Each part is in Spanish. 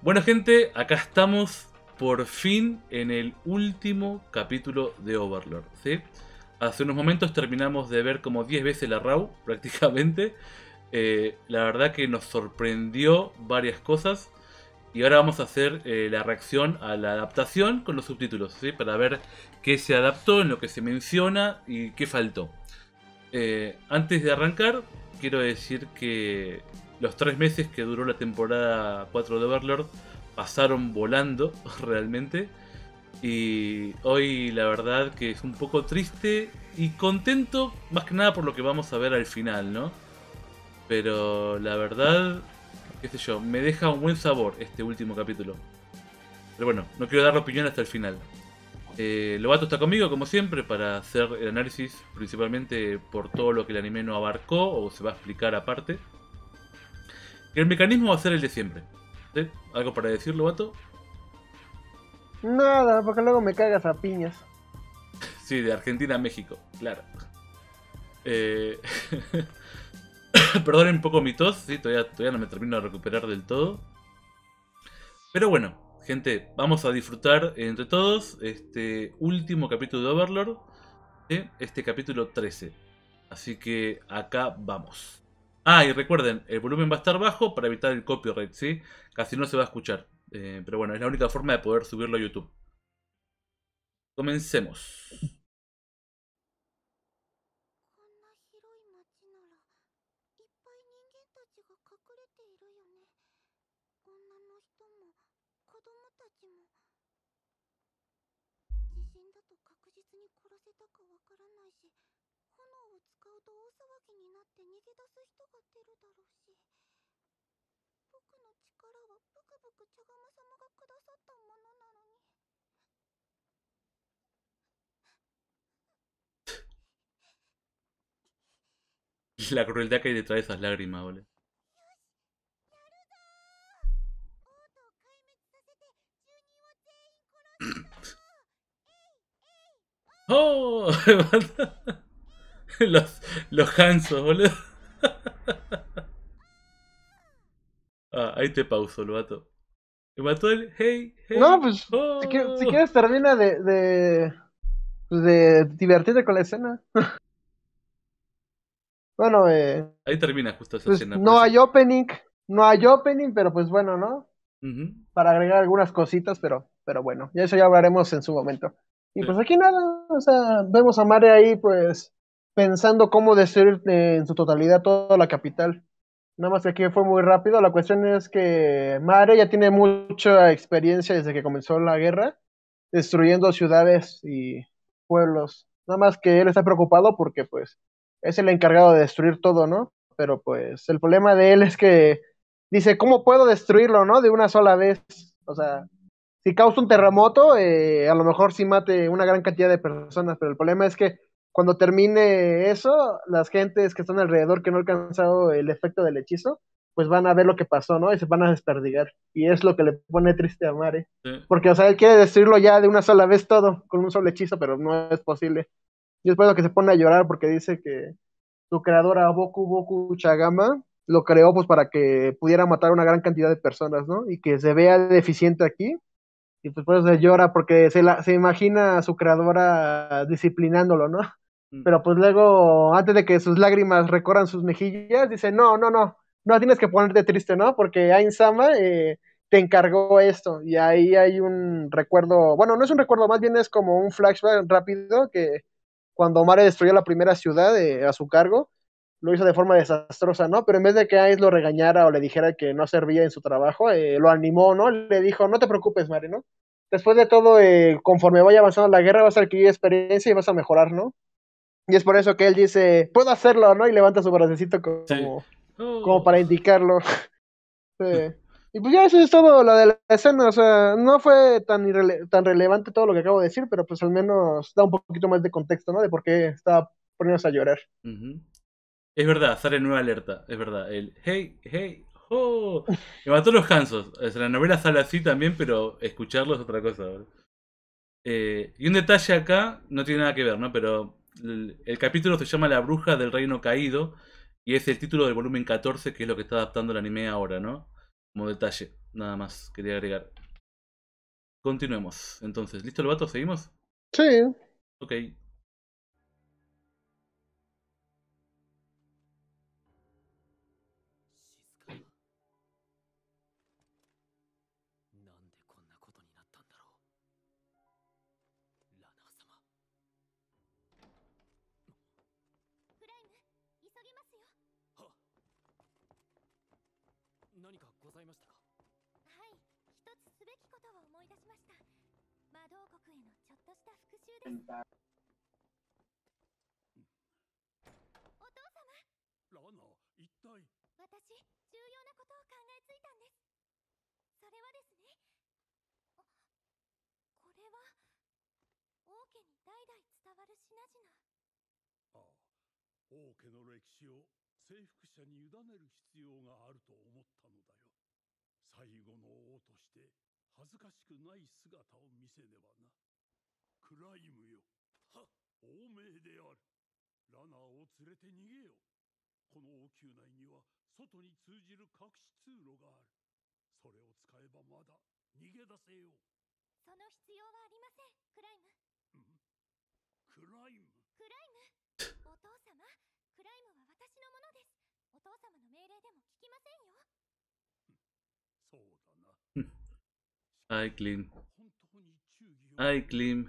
Bueno gente, acá estamos por fin en el último capítulo de Overlord, ¿sí? Hace unos momentos terminamos de ver como 10 veces la RAW, prácticamente. Eh, la verdad que nos sorprendió varias cosas. Y ahora vamos a hacer eh, la reacción a la adaptación con los subtítulos, ¿sí? Para ver qué se adaptó, en lo que se menciona y qué faltó. Eh, antes de arrancar, quiero decir que los tres meses que duró la temporada 4 de Overlord pasaron volando realmente. Y hoy la verdad que es un poco triste y contento más que nada por lo que vamos a ver al final, ¿no? Pero la verdad, qué sé yo, me deja un buen sabor este último capítulo. Pero bueno, no quiero dar la opinión hasta el final. Eh, Lobato está conmigo, como siempre, para hacer el análisis principalmente por todo lo que el anime no abarcó o se va a explicar aparte el mecanismo va a ser el de siempre. ¿Algo para decirlo, vato? Nada, porque luego me cagas a piñas. Sí, de Argentina a México, claro. Eh... Perdonen un poco mi tos, sí, todavía, no me termino de recuperar del todo. Pero bueno, gente, vamos a disfrutar entre todos este último capítulo de Overlord, este capítulo 13. Así que acá vamos. Ah, y recuerden, el volumen va a estar bajo para evitar el copyright, ¿sí? Casi no se va a escuchar. Eh, pero bueno, es la única forma de poder subirlo a YouTube. Comencemos. La crueldad que hay detrás de esas lágrimas, boludo ¡Oh! los, los Hansos, boludo. Ah, ahí te pauso, lo mató. mató el hey, No, pues oh. si, quieres, termina de, de, pues, de divertirte con la escena. bueno, eh, ahí termina justo esa pues, escena. No hay opening, no hay opening, pero pues bueno, ¿no? Para agregar algunas cositas, pero, pero bueno, ya eso ya hablaremos en su momento. Y pues aquí nada, o sea, vemos a Mare ahí, pues pensando cómo destruir eh, en su totalidad toda la capital. Nada más que aquí fue muy rápido. La cuestión es que Mare ya tiene mucha experiencia desde que comenzó la guerra, destruyendo ciudades y pueblos. Nada más que él está preocupado porque pues es el encargado de destruir todo, ¿no? Pero pues el problema de él es que dice, ¿cómo puedo destruirlo, ¿no? De una sola vez. O sea, si causa un terremoto, eh, a lo mejor sí mate una gran cantidad de personas, pero el problema es que cuando termine eso, las gentes que están alrededor que no han alcanzado el efecto del hechizo, pues van a ver lo que pasó, ¿no? Y se van a desperdigar. Y es lo que le pone triste a Mare. Porque, o sea, él quiere destruirlo ya de una sola vez todo, con un solo hechizo, pero no es posible. Y después lo que se pone a llorar porque dice que su creadora Boku Boku Chagama lo creó pues para que pudiera matar a una gran cantidad de personas, ¿no? Y que se vea deficiente aquí, y pues se llora, porque se, la, se imagina a su creadora disciplinándolo, ¿no? Mm. Pero pues luego, antes de que sus lágrimas recorran sus mejillas, dice, no, no, no, no tienes que ponerte triste, ¿no? Porque Ainsama eh, te encargó esto. Y ahí hay un recuerdo, bueno, no es un recuerdo, más bien es como un flashback rápido que cuando Mare destruyó la primera ciudad eh, a su cargo, lo hizo de forma desastrosa, ¿no? Pero en vez de que Ais lo regañara o le dijera que no servía en su trabajo, eh, lo animó, ¿no? Le dijo, no te preocupes, Mari, ¿no? Después de todo, eh, conforme vaya avanzando la guerra, vas a adquirir experiencia y vas a mejorar, ¿no? Y es por eso que él dice, puedo hacerlo, ¿no? Y levanta su bracecito como, como para indicarlo. Y pues ya eso es todo lo de la escena, o sea, no fue tan, tan relevante todo lo que acabo de decir, pero pues al menos da un poquito más de contexto, ¿no? De por qué estaba poniéndose a llorar. Es verdad, sale nueva alerta, es verdad. El hey, hey, ho. Me mató los Hansos. la novela sale así también, pero escucharlo es otra cosa. Eh, y un detalle acá, no tiene nada que ver, ¿no? Pero el, capítulo se llama La bruja del reino caído y es el título del volumen 14, que es lo que está adaptando el anime ahora, ¿no? Como detalle, nada más, quería agregar. Continuemos. Entonces, ¿listo el vato? ¿Seguimos? Sí. Ok. た復讐です。お父様。ラナ、一体。私、重要なことを考えついたんです。それはですね。これは。王家に代々伝わる品々。ああ、王家の歴史を征服者に委ねる必要があると思ったのだよ。最後の王として恥ずかしくない姿を見せねばな。クライムよはっ亡命であるラナーを連れて逃げよこの王宮内には外に通じる隠し通路があるそれを使えばまだ逃げ出せようその必要はありませんクライムんクライムクライムお父様クライムは私のものですお父様の命令でも聞きませんよそうだな I claim I claim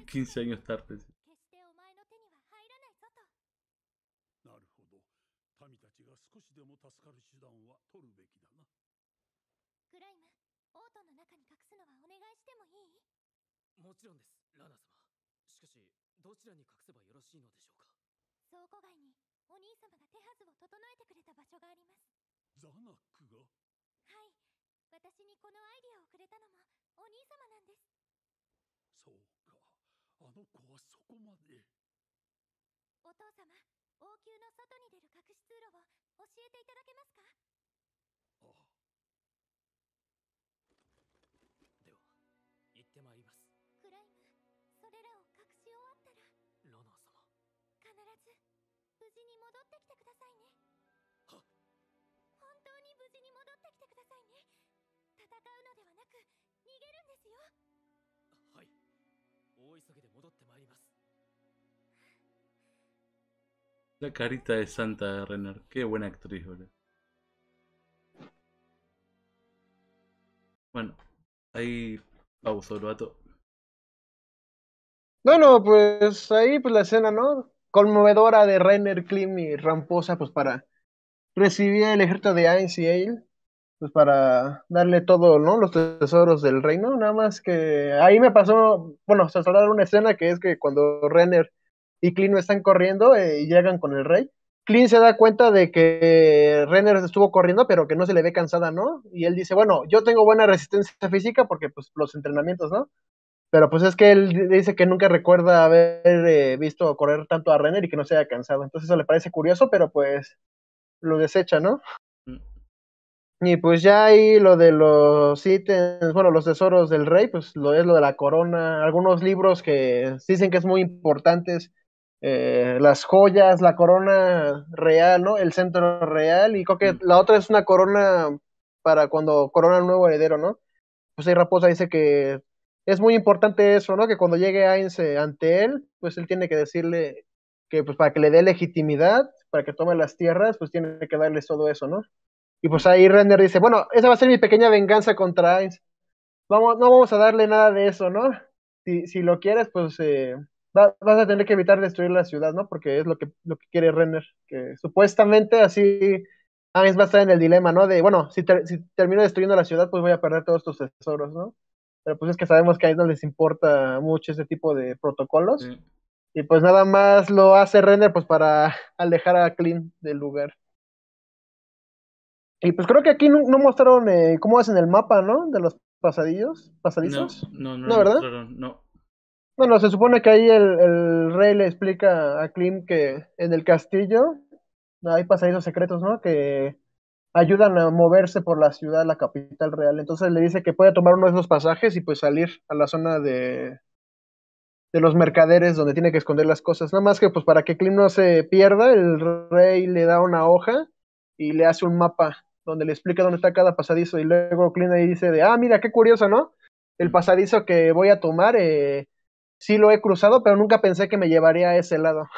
15 años tarde. なるほど。民たちが少しでも助かる手段は取るべきだな。クライム、オートの中に隠すのはお願いしてもいいもちろんです、ラナ様。しかし、どちらに隠せばよろしいのでしょうか倉庫街にお兄様が手はずを整えてくれた場所があります。ザナックがはい、私にこのアイディアをくれたのもお兄様なんです。そう。あの子はそこまでお父様王宮の外に出る隠し通路を教えていただけますかああでは行ってまいりますクライムそれらを隠し終わったらロナー様必ず無事に戻ってきてくださいねはっ本当に無事に戻ってきてくださいね戦うのではなく逃げるんですよ La carita de Santa de Renner, qué buena actriz, Bueno, ahí pausa, el vato. Bueno, pues ahí pues la escena, ¿no? Conmovedora de Renner, Klim y Ramposa, pues para recibir el ejército de Ainz y Ail pues para darle todo, ¿no? Los tesoros del reino, nada más que ahí me pasó, bueno, se una escena que es que cuando Renner y Clint están corriendo eh, y llegan con el rey, Clint se da cuenta de que Renner estuvo corriendo, pero que no se le ve cansada, ¿no? Y él dice, bueno, yo tengo buena resistencia física porque pues los entrenamientos, ¿no? Pero pues es que él dice que nunca recuerda haber eh, visto correr tanto a Renner y que no se haya cansado. Entonces eso le parece curioso, pero pues lo desecha, ¿no? Y pues ya ahí lo de los ítems, bueno, los tesoros del rey, pues lo es lo de la corona, algunos libros que dicen que es muy importantes, eh, las joyas, la corona real, ¿no? El centro real, y creo que mm. la otra es una corona para cuando corona un nuevo heredero, ¿no? Pues ahí Raposa dice que es muy importante eso, ¿no? Que cuando llegue Ainz eh, ante él, pues él tiene que decirle que pues para que le dé legitimidad, para que tome las tierras, pues tiene que darles todo eso, ¿no? Y pues ahí Renner dice, bueno, esa va a ser mi pequeña venganza contra Ainz. Vamos, no vamos a darle nada de eso, ¿no? Si, si lo quieres, pues eh, vas a tener que evitar destruir la ciudad, ¿no? Porque es lo que, lo que quiere Renner. Que supuestamente así Ainz va a estar en el dilema, ¿no? De, bueno, si, termino destruyendo la ciudad, pues voy a perder todos tus tesoros, ¿no? Pero pues es que sabemos que a Ainz no les importa mucho ese tipo de protocolos. Y pues nada más lo hace Renner pues para alejar a Clean del lugar. Y pues creo que aquí no, mostraron eh, cómo hacen el mapa, ¿no? De los pasadillos, pasadizos. No, no, no. ¿No, ¿verdad? no. Bueno, se supone que ahí el, rey le explica a Klim que en el castillo hay pasadizos secretos, ¿no? Que ayudan a moverse por la ciudad, la capital real. Entonces le dice que puede tomar uno de esos pasajes y pues salir a la zona de, de los mercaderes donde tiene que esconder las cosas. Nada más que pues para que Klim no se pierda, el rey le da una hoja y le hace un mapa donde le explica dónde está cada pasadizo y luego Clint ahí dice de, ah, mira, qué curioso, ¿no? El pasadizo que voy a tomar, eh, sí lo he cruzado, pero nunca pensé que me llevaría a ese lado.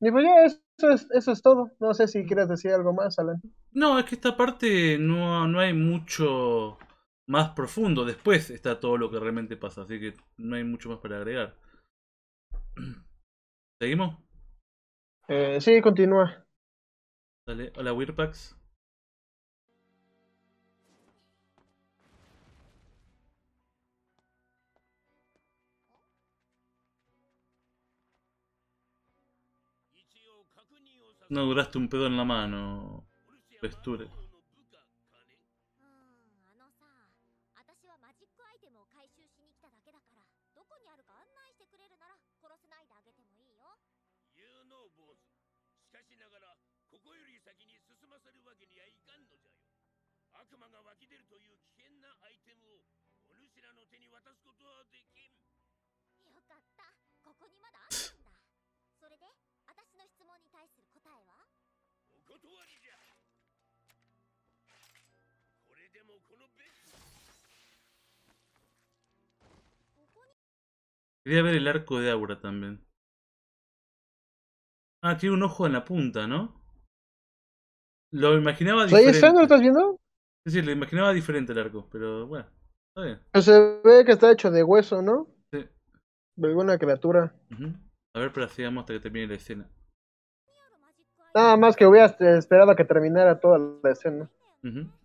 Y pues ya, eso es, eso es todo. No sé si quieres decir algo más, Alan. No, es que esta parte no, no hay mucho más profundo. Después está todo lo que realmente pasa, así que no hay mucho más para agregar. ¿Seguimos? Eh, sí, continúa. Dale, hola Weirpax. no duraste un pedo en la mano, Vesture. Quería ver el arco de Aura también. Ah, tiene un ojo en la punta, ¿no? Lo imaginaba diferente. lo estás viendo? Sí, sí, lo imaginaba diferente el arco, pero bueno, está bien. Pero pues se ve que está hecho de hueso, ¿no? Sí. De alguna criatura. A ver, pero sigamos hasta que termine la escena. Nada más que hubiera esperado a que terminara toda la escena.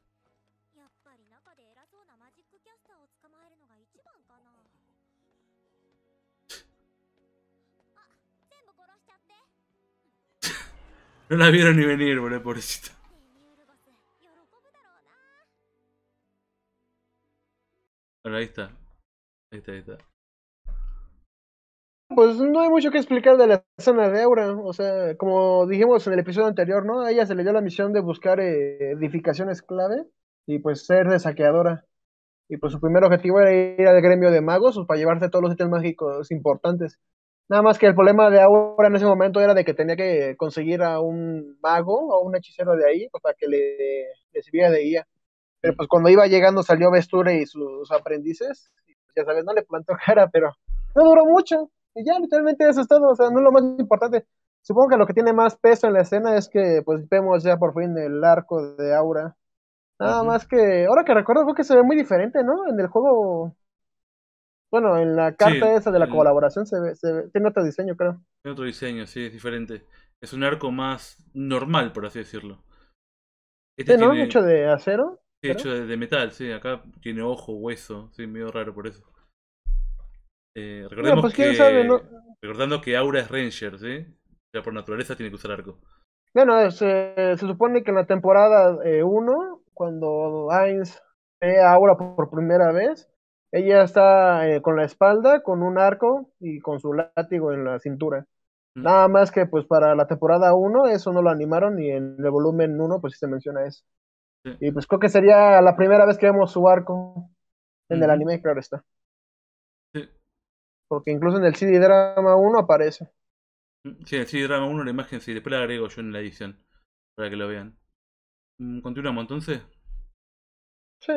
No la vieron ni venir, boludo, pobrecita. Bueno, ahí está. Ahí está, ahí está pues no hay mucho que explicar de la zona de Aura. O sea, como dijimos en el episodio anterior, ¿no? A ella se le dio la misión de buscar eh, edificaciones clave y pues ser de saqueadora. Y pues su primer objetivo era ir al gremio de magos pues, para llevarse todos los ítems mágicos importantes. Nada más que el problema de Aura en ese momento era de que tenía que conseguir a un mago o un hechicero de ahí pues, para que le, sirviera de guía. Pero pues cuando iba llegando salió Vesture y sus aprendices. Y, pues, ya sabes, no le plantó cara, pero no duró mucho y ya, literalmente eso es todo, o sea, no es lo más importante. Supongo que lo que tiene más peso en la escena es que pues vemos ya por fin el arco de Aura. Nada más que, ahora que recuerdo, creo que se ve muy diferente, ¿no? En el juego bueno, en la carta esa de la colaboración se, ve, tiene otro diseño, creo. Tiene otro diseño, sí, es diferente. Es un arco más normal, por así decirlo. Este sí, tiene... Hecho de acero. Sí, hecho de, metal, sí. Acá tiene ojo, hueso, sí, medio raro por eso. Eh, pues, recordando que Aura es Ranger, ¿sí? O sea, por naturaleza tiene que usar arco. Bueno, eh, se supone que en la temporada 1, eh, cuando Ainz ve a Aura por primera vez, ella está con la espalda, con un arco y con su látigo en la cintura. Mm. Nada más que pues para la temporada 1 eso no lo animaron y en el volumen 1 pues sí se menciona eso. Y pues creo que sería la primera vez que vemos su arco en el anime, claro está. Porque incluso en el CD Drama 1 aparece. Mm, sí, en el CD Drama 1 la imagen sí, después la agrego yo en la edición. Para que lo vean. Mm, Continuamos entonces. Sí.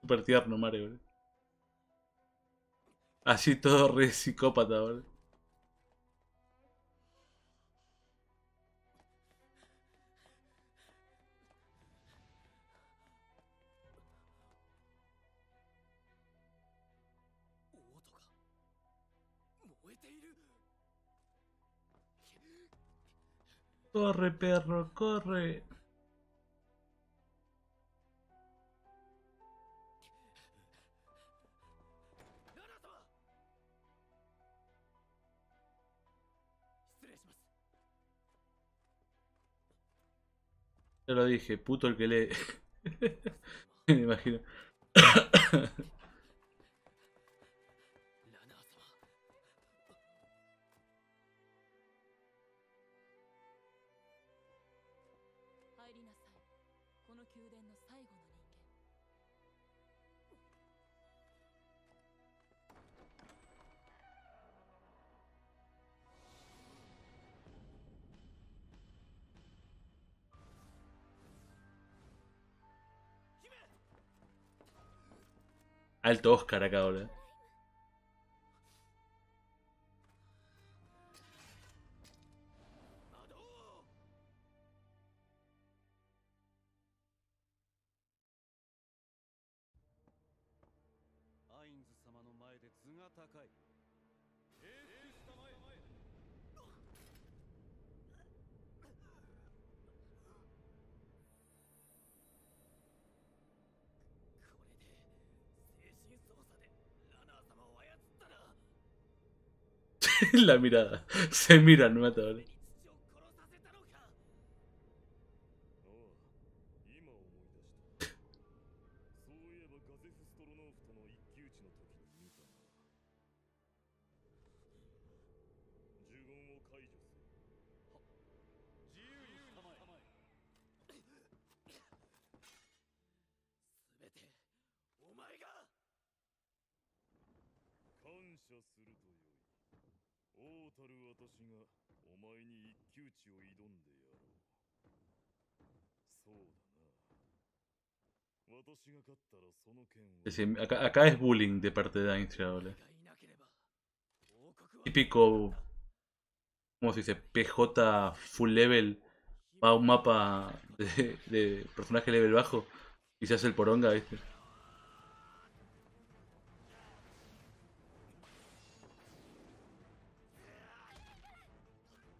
Super tierno, Mario, ¿eh? Así todo re psicópata, ¿vale? Corre, perro, corre. Ya lo dije, puto el que lee. Me imagino. Alto Oscar acá, boludo. la mirada. Se miran matadores. Gracias. acá, es bullying de parte de Ainstra, Típico, ¿cómo se dice? PJ full level, va a un mapa de, de personaje level bajo y se hace el poronga, ¿viste?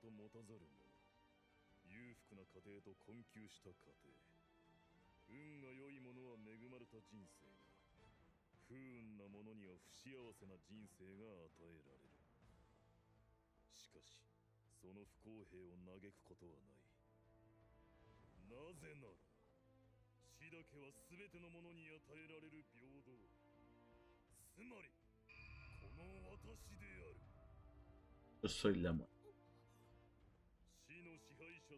と持たざる者裕福な家庭と困窮した家庭運が良い者は恵まれた人生が不運な者には不幸せな人生が与えられるしかしその不公平を嘆くことはないなぜなら死だけは全ての者に与えられる平等つまりこの私である Yo soy la muerte.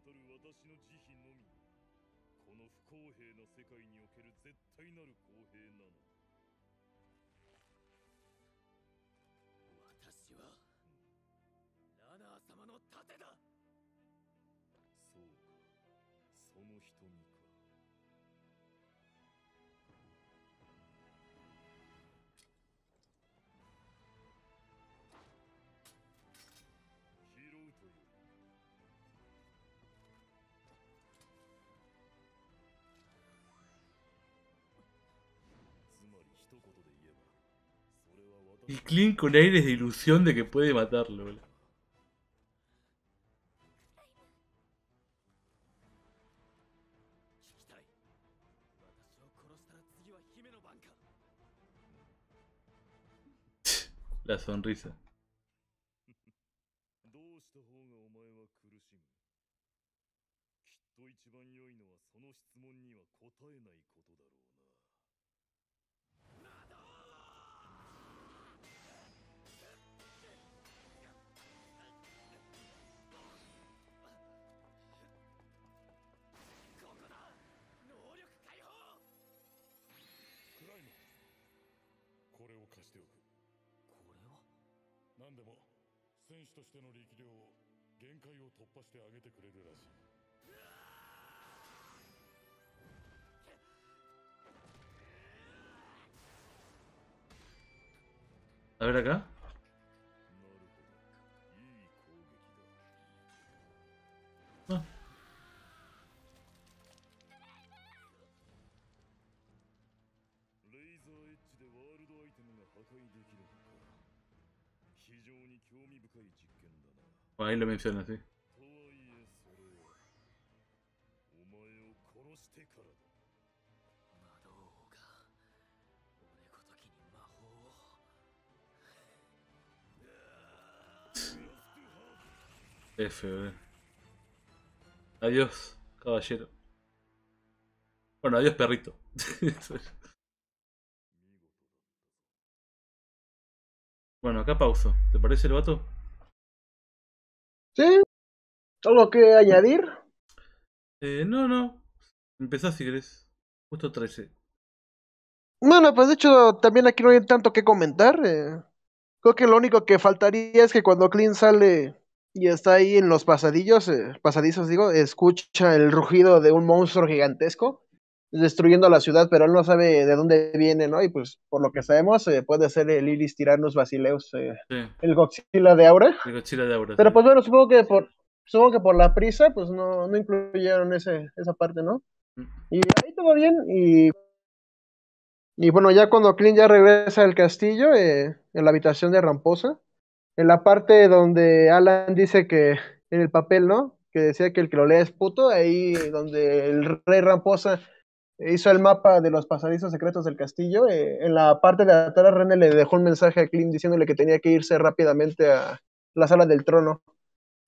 たる私の慈悲のみこの不公平な世界における絶対なる公平なの私は、ラナー様の盾だそうかその瞳 Y Clint con aires de ilusión de que puede matarlo, La sonrisa. 士としての力量を限界を突破してあげてくれるらしいあれだかだレイザーエッジでワールドアイテムが破壊できるのか Ahí lo menciona, sí. F, Adiós, caballero. Bueno, adiós, perrito. Bueno, acá pauso. ¿Te parece el vato? Sí. ¿Algo que añadir? Eh, no, no. Empezás si querés. Justo 13. Bueno, pues de hecho también aquí no hay tanto que comentar. Eh. Creo que lo único que faltaría es que cuando Clint sale y está ahí en los pasadillos, eh, pasadizos digo, escucha el rugido de un monstruo gigantesco destruyendo la ciudad, pero él no sabe de dónde viene, ¿no? Y pues por lo que sabemos eh, puede ser el Iris tirarnos Basileus, eh, el Godzilla de Aura. El Godzilla de Aura. Pero pues bueno, supongo que por supongo que por la prisa pues no, no incluyeron ese, esa parte, ¿no? Mm. Y ahí todo bien y y bueno, ya cuando Clint ya regresa al castillo, eh, en la habitación de Ramposa, en la parte donde Alan dice que en el papel, ¿no? Que decía que el que lo lea es puto, ahí donde el rey Ramposa hizo el mapa de los pasadizos secretos del castillo, eh, en la parte de atrás René le dejó un mensaje a Clint diciéndole que tenía que irse rápidamente a la sala del trono.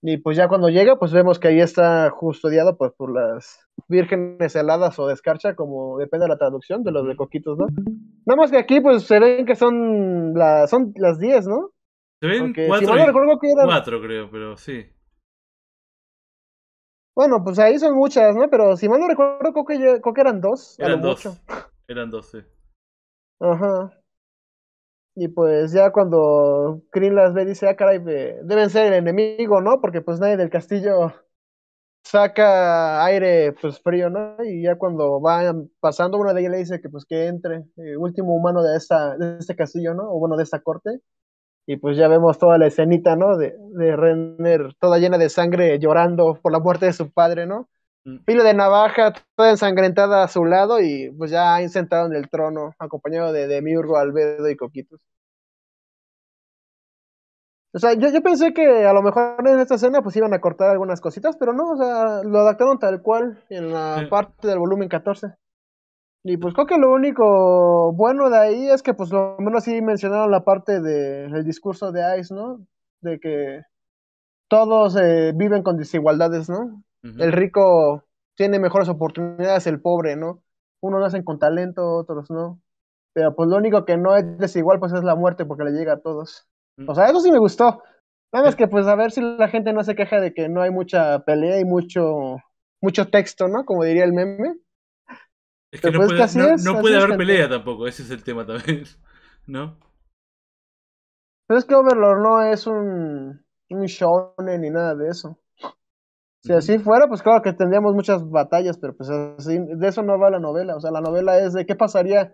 Y pues ya cuando llega, pues vemos que ahí está custodiado pues, por las vírgenes heladas o de escarcha, como depende de la traducción, de los de coquitos, ¿no? Nada más que aquí pues se ven que son, son las 10, ¿no? Se ven cuatro, cuatro creo, pero sí. Bueno, pues ahí son muchas, ¿no? Pero si mal no recuerdo, creo que, eran dos. Eran dos. Eran dos, sí. Ajá. Y pues ya cuando Kryn las ve, dice, ah, caray, deben ser el enemigo, ¿no? Porque pues nadie del castillo saca aire pues frío, ¿no? Y ya cuando van pasando, uno de ellos le dice que pues que entre, el eh, último humano de, esta, de este castillo, ¿no? O bueno, de esta corte y pues ya vemos toda la escenita, ¿no? De, de Renner toda llena de sangre llorando por la muerte de su padre, ¿no? Mm. Filo de navaja, toda ensangrentada a su lado y pues ya sentado en el trono, acompañado de Demiurgo, Albedo y Coquitos. O sea, yo, pensé que a lo mejor en esta escena pues iban a cortar algunas cositas, pero no, o sea, lo adaptaron tal cual en la parte del volumen 14. Y pues creo que lo único bueno de ahí es que pues lo menos sí mencionaron la parte del discurso de Ice, ¿no? De que todos eh, viven con desigualdades, ¿no? El rico tiene mejores oportunidades, el pobre, ¿no? Unos nacen con talento, otros no. Pero pues lo único que no es desigual pues es la muerte porque le llega a todos. O sea, eso sí me gustó. Nada más que pues a ver si la gente no se queja de que no hay mucha pelea y mucho, mucho texto, ¿no? Como diría el meme. Es que no pues puede, haber pelea tampoco, ese es el tema también, ¿no? Pero es que Overlord no es un, un shonen ni nada de eso. Si así fuera, pues claro que tendríamos muchas batallas, pero pues así, de eso no va la novela. O sea, la novela es de qué pasaría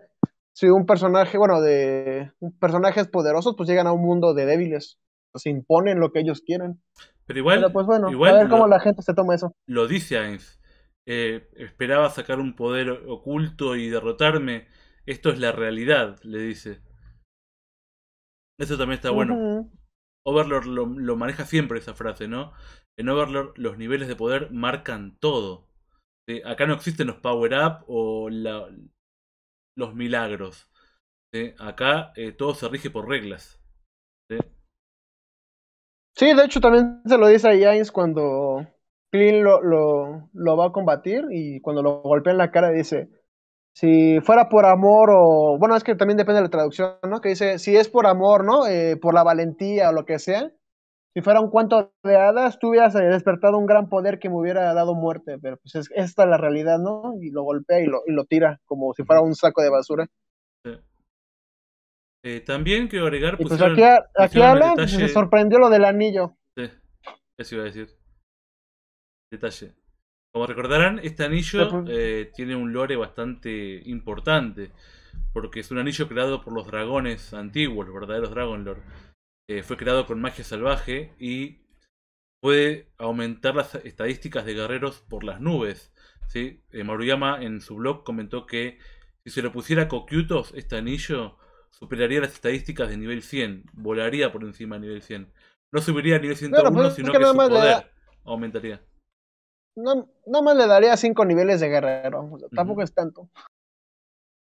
si un personaje, bueno, de personajes poderosos, pues llegan a un mundo de débiles. Se imponen lo que ellos quieren. Pero igual, pues bueno, a ver cómo la gente se toma eso. Lo dice Ains. Eh, esperaba sacar un poder oculto y derrotarme. Esto es la realidad, le dice. Eso también está bueno. Overlord lo, maneja siempre esa frase, ¿no? En Overlord los niveles de poder marcan todo. Acá no existen los power-up o los milagros. Acá eh, todo se rige por reglas. ¿Sí? ¿sí? de hecho también se lo dice a James cuando Clint lo, lo, va a combatir y cuando lo golpea en la cara dice, si fuera por amor o, bueno, es que también depende de la traducción, ¿no? Que dice, si es por amor, ¿no? Eh, por la valentía o lo que sea, si fuera un cuento de hadas, tú hubieras eh, despertado un gran poder que me hubiera dado muerte, pero pues esta es la realidad, ¿no? Y lo golpea y lo, y lo tira como si fuera un saco de basura. Eh, también quiero agregar. pues, pues aquí, aquí se sorprendió lo del anillo. Sí, eso iba a decir detalle. Como recordarán, este anillo eh, tiene un lore bastante importante, porque es un anillo creado por los dragones antiguos, los verdaderos Dragon eh, fue creado con magia salvaje y puede aumentar las estadísticas de guerreros por las nubes. ¿sí? Eh, Maruyama en su blog comentó que si se lo pusiera a este anillo superaría las estadísticas de nivel 100, volaría por encima de nivel 100. No subiría a nivel 101, pues, sino que, su poder aumentaría. No, nada más le daría 5 niveles de guerrero. tampoco es tanto.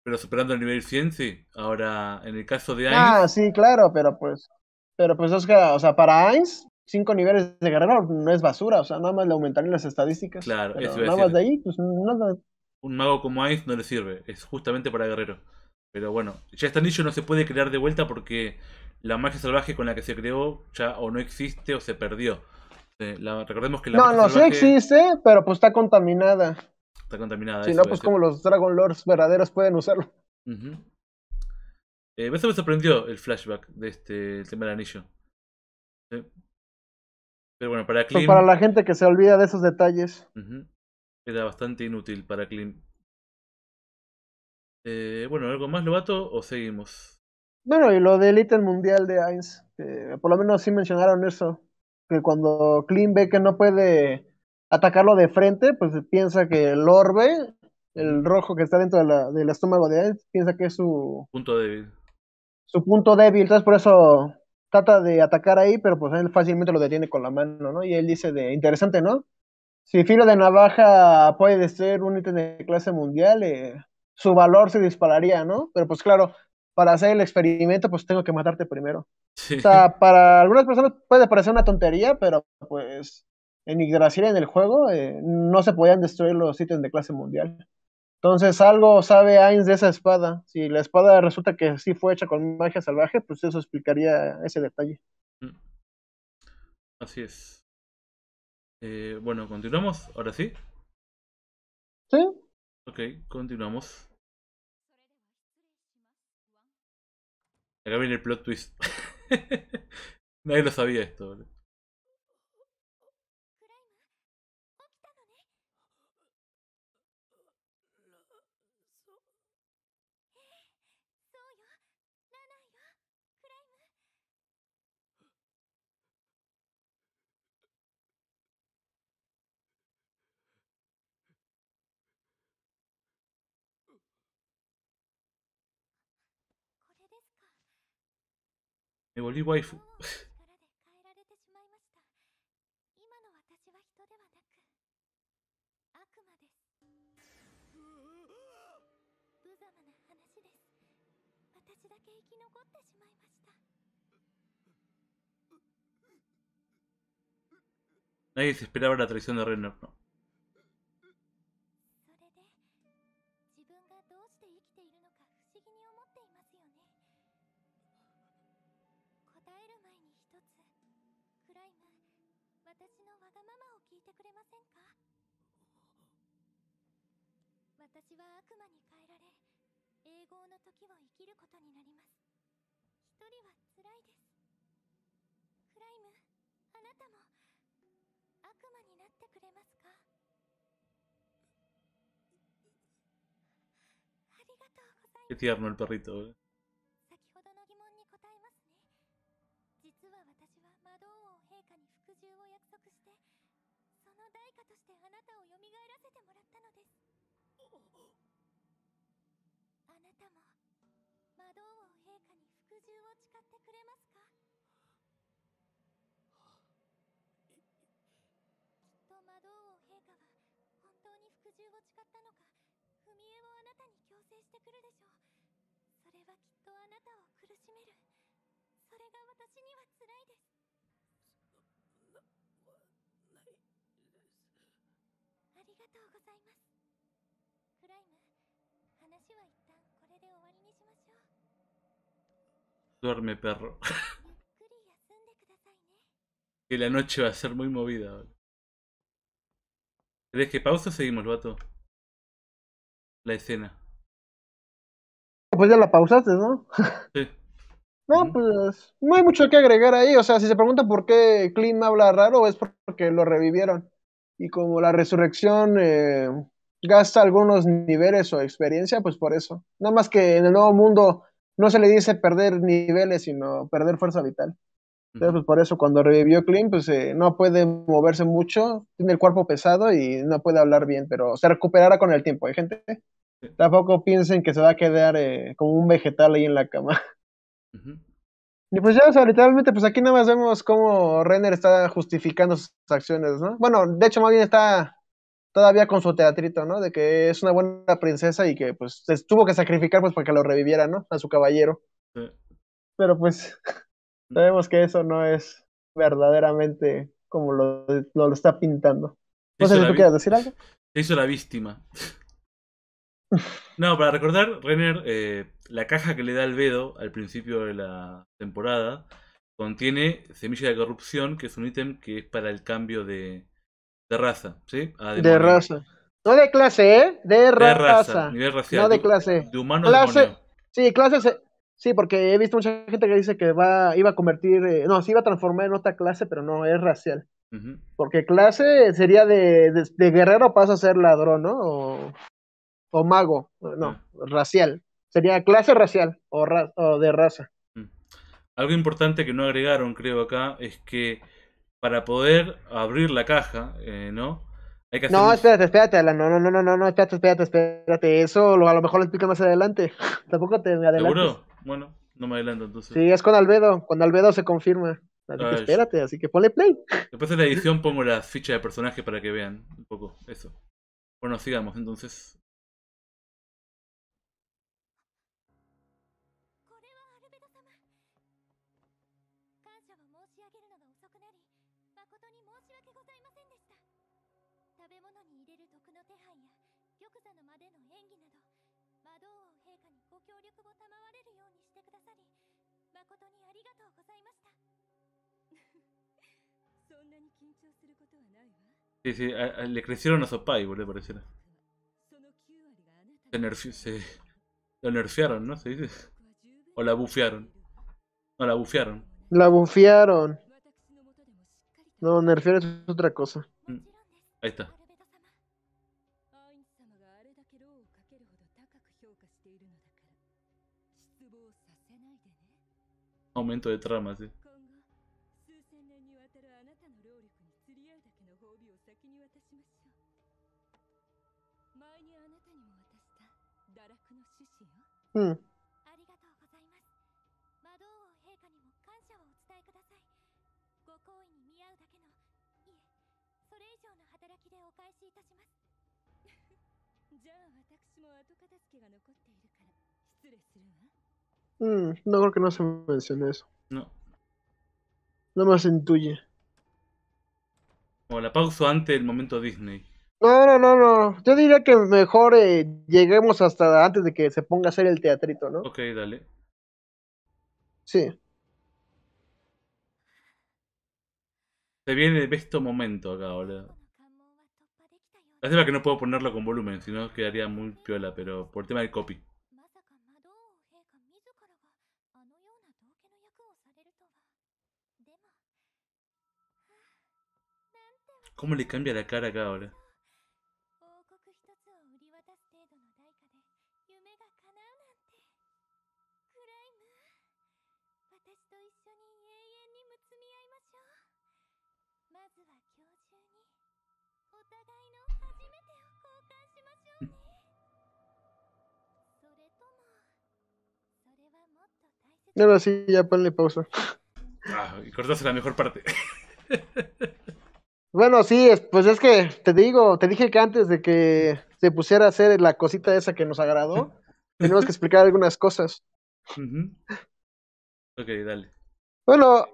Pero superando el nivel 100, sí. Ahora, en el caso de Ainz. Ah, sí, claro, pero pues. Pero pues, que o sea, para Ainz, 5 niveles de guerrero no es basura. O sea, nada más le aumentarían las estadísticas. Claro, eso Nada más pues, Un mago como Ainz no le sirve. Es justamente para guerrero. Pero bueno, ya este nicho no se puede crear de vuelta porque la magia salvaje con la que se creó ya o no existe o se perdió. Este, la, recordemos que la No, no, sí existe, pero pues está contaminada. Está contaminada. Si no, pues como los Dragon Lords verdaderos pueden usarlo. A veces eso me sorprendió el flashback de este el tema del anillo. Pero bueno, para Clean. Pues, para la gente que se olvida de esos detalles. Era bastante inútil para clean eh, bueno, ¿algo más, Lobato, o seguimos? Bueno, y lo del ítem mundial de Ainz. Eh, por lo menos sí mencionaron eso que cuando Clint ve que no puede atacarlo de frente, pues piensa que el orbe, el rojo que está dentro del estómago de él, piensa que es su punto débil. Su punto débil, entonces por eso trata de atacar ahí, pero pues él fácilmente lo detiene con la mano, ¿no? Y él dice de interesante, ¿no? Si filo de navaja puede ser un ítem de clase mundial, eh, su valor se dispararía, ¿no? Pero pues claro, para hacer el experimento, pues tengo que matarte primero. O sea, para algunas personas puede parecer una tontería, pero pues en Yggdrasil, en el juego, eh, no se podían destruir los sitios de clase mundial. Entonces, algo sabe Ains de esa espada. Si la espada resulta que sí fue hecha con magia salvaje, pues eso explicaría ese detalle. Mm. Así es. Eh, bueno, ¿continuamos? ¿Ahora sí? Sí. Ok, continuamos. Acá viene el plot twist. Nadie lo sabía esto, boludo. え、オリワイフ。Nadie se esperaba la traición de Renner, no. 私は悪魔に変えられ永劫の時を生きることになります一人は辛いですクライムあなたも悪魔になってくれますかありがとうございますはどう陛下は本当に服従を誓ったのか踏み絵をあなたに強制してくるでしょうそれはきっとあなたを苦しめるそれが私には辛いですそんなはないですありがとうございますクライム話は一旦これで終わりにしましょう Duerme perro. que la noche va a ser muy movida hoy. Deje que pausa seguimos, vato? La escena. Ah, pues ya la pausaste, ¿no? Sí. No, pues no hay mucho que agregar ahí. O sea, si se pregunta por qué Clint habla raro, es porque lo revivieron. Y como la resurrección eh, gasta algunos niveles o experiencia, pues por eso. Nada más que en el nuevo mundo no se le dice perder niveles, sino perder fuerza vital. Entonces, pues por eso cuando revivió Clint, pues eh, no puede moverse mucho, tiene el cuerpo pesado y no puede hablar bien, pero se recuperará con el tiempo, hay gente? Tampoco piensen que se va a quedar eh, como un vegetal ahí en la cama. Y pues ya, o sea, literalmente, pues aquí nada más vemos cómo Renner está justificando sus acciones, ¿no? Bueno, de hecho, más bien está todavía con su teatrito, ¿no? De que es una buena princesa y que pues se tuvo que sacrificar pues para que lo reviviera, ¿no? A su caballero. Pero pues Sabemos que eso no es verdaderamente como lo, lo, está pintando. No sé tú quieres decir algo. Se hizo la víctima. No, para recordar, Renner, eh, la caja que le da Albedo al principio de la temporada contiene semilla de corrupción, que es un ítem que es para el cambio de, raza, ¿sí? Ah, de, raza. No de clase, ¿eh? De, raza. No de clase. De humano Sí, clase, Sí, porque he visto mucha gente que dice que va, iba a convertir, eh, no, se iba a transformar en otra clase, pero no, es racial. Porque clase sería de, guerrero pasa a ser ladrón, ¿no? O, mago, no, ah. racial. Sería clase racial o, o de raza. Mm. Algo importante que no agregaron, creo, acá, es que para poder abrir la caja, eh, ¿no? Hay que no, espérate, espérate, No, no, no, no, no, espérate, espérate, espérate. Eso a lo mejor lo explica más adelante. Tampoco te adelantes. ¿Seguro? Bueno, no me adelanto entonces. Sí, es con Albedo. cuando Albedo se confirma. espérate, así que ponle play. Después en la edición pongo las fichas de personaje para que vean un poco eso. Bueno, sigamos entonces. 魔道王陛下にご協力を賜れるようにしてくださり誠にありがとうございましたそんなに緊張することはないわ Sí, sí, a, a, le crecieron a Zopai, boludo, pareciera. Se, nerfi, se lo nerfearon, ¿no? Se dice. O la bufearon. No, la bufearon. La bufearon. No, nerfear es otra cosa. Mm. Ahí está. aumento de trama, sí. うありがとうございます。魔王陛下にも感謝をお伝えください。ご意に見合うだけの、それ以上の働きでお返しいたします。じゃあ私も後片付けが残っているから失礼するわ。Mm, no creo que no se mencione eso. No. no más intuye. O la pausa antes del momento Disney. No, no, no, no. Yo diría que mejor eh, lleguemos hasta antes de que se ponga a hacer el teatrito, ¿no? Ok, dale. Sí. Se viene el besto momento acá, boludo. Lástima que no puedo ponerlo con volumen, si no quedaría muy piola, pero por el tema del copy. ¿Cómo le cambia la cara acá ahora? Ahora sí, ya ponle pausa. Ah, y cortaste la mejor parte. Bueno, sí, pues es que te digo, te dije que antes de que se pusiera a hacer la cosita esa que nos agradó, tenemos que explicar algunas cosas. Ok, dale. Bueno,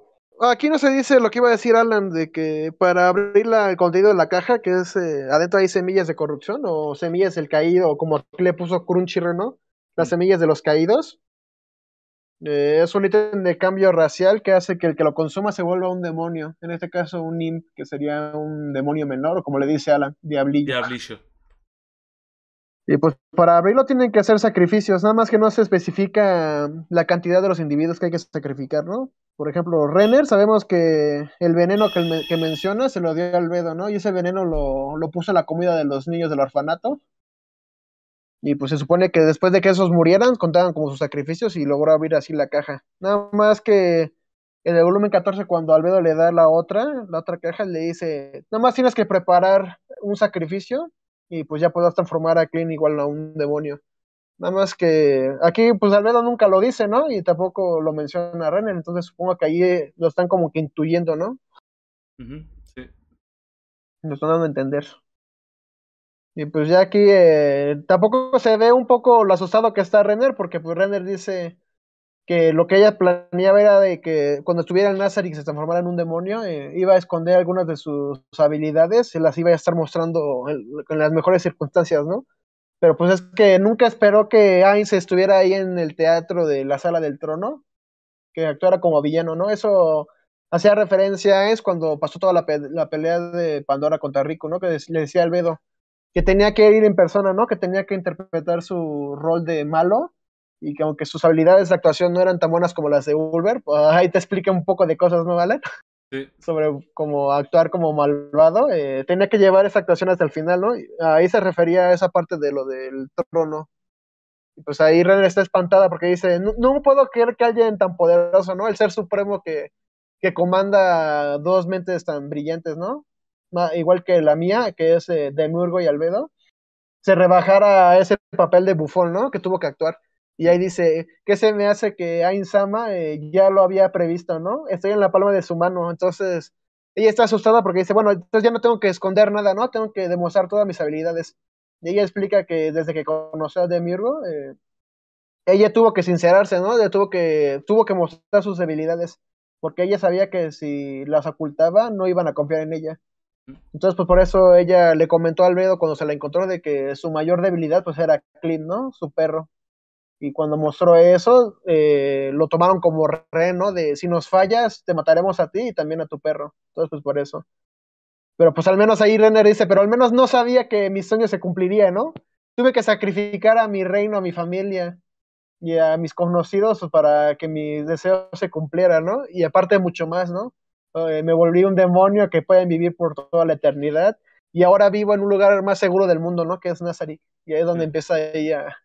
aquí no se dice lo que iba a decir Alan, de que para abrir la, el contenido de la caja, que es eh, adentro hay semillas de corrupción o semillas del caído, o como le puso Crunchy ¿no? Las semillas de los caídos. Eh, es un ítem de cambio racial que hace que el que lo consuma se vuelva un demonio. En este caso, un imp, que sería un demonio menor, o como le dice Alan, diablillo. Diablillo. Y pues para abrirlo tienen que hacer sacrificios, nada más que no se especifica la cantidad de los individuos que hay que sacrificar, ¿no? Por ejemplo, Renner, sabemos que el veneno que, menciona se lo dio Albedo, ¿no? Y ese veneno lo, lo puso en la comida de los niños del orfanato. Y pues se supone que después de que esos murieran, contaban como sus sacrificios y logró abrir así la caja. Nada más que en el volumen 14, cuando Albedo le da la otra, la otra caja, le dice, nada más tienes que preparar un sacrificio y pues ya podrás transformar a Clint igual a un demonio. Nada más que aquí, pues Albedo nunca lo dice, ¿no? Y tampoco lo menciona Renner, entonces supongo que ahí eh, lo están como que intuyendo, ¿no? sí. Nos están dando a entender. Y pues ya aquí eh, tampoco se ve un poco lo asustado que está Renner, porque pues Renner dice que lo que ella planeaba era de que cuando estuviera en Nazar y se transformara en un demonio, eh, iba a esconder algunas de sus habilidades se las iba a estar mostrando en, las mejores circunstancias, ¿no? Pero pues es que nunca esperó que Ainz estuviera ahí en el teatro de la sala del trono, que actuara como villano, ¿no? Eso hacía referencia es cuando pasó toda la, la pelea de Pandora contra Rico, ¿no? Que le decía Albedo que tenía que ir en persona, ¿no? Que tenía que interpretar su rol de malo y que aunque sus habilidades de actuación no eran tan buenas como las de Ulver, pues, ahí te expliqué un poco de cosas, ¿no, Valer? Sí. Sobre cómo actuar como malvado. Eh, tenía que llevar esa actuación hasta el final, ¿no? ahí se refería a esa parte de lo del trono. Y pues ahí Ren está espantada porque dice, no, puedo creer que alguien tan poderoso, ¿no? El ser supremo que, que comanda dos mentes tan brillantes, ¿no? igual que la mía, que es eh, de y Albedo, se rebajara ese papel de bufón, ¿no? Que tuvo que actuar. Y ahí dice, ¿qué se me hace que Ain Sama eh, ya lo había previsto, ¿no? Estoy en la palma de su mano, entonces ella está asustada porque dice, bueno, entonces ya no tengo que esconder nada, ¿no? Tengo que demostrar todas mis habilidades. Y ella explica que desde que conoció a Demurgo, eh, ella tuvo que sincerarse, ¿no? Ella tuvo que, tuvo que mostrar sus habilidades, porque ella sabía que si las ocultaba no iban a confiar en ella. Entonces, pues por eso ella le comentó a Albedo cuando se la encontró de que su mayor debilidad pues era Clint, ¿no? Su perro. Y cuando mostró eso, eh, lo tomaron como rehén, ¿no? De si nos fallas, te mataremos a ti y también a tu perro. Entonces, pues por eso. Pero pues al menos ahí Renner dice, pero al menos no sabía que mis sueños se cumplirían, ¿no? Tuve que sacrificar a mi reino, a mi familia y a mis conocidos para que mi deseo se cumpliera, ¿no? Y aparte mucho más, ¿no? Eh, me volví un demonio que pueden vivir por toda la eternidad y ahora vivo en un lugar más seguro del mundo, ¿no? Que es Nazarí. Y ahí es donde empieza ella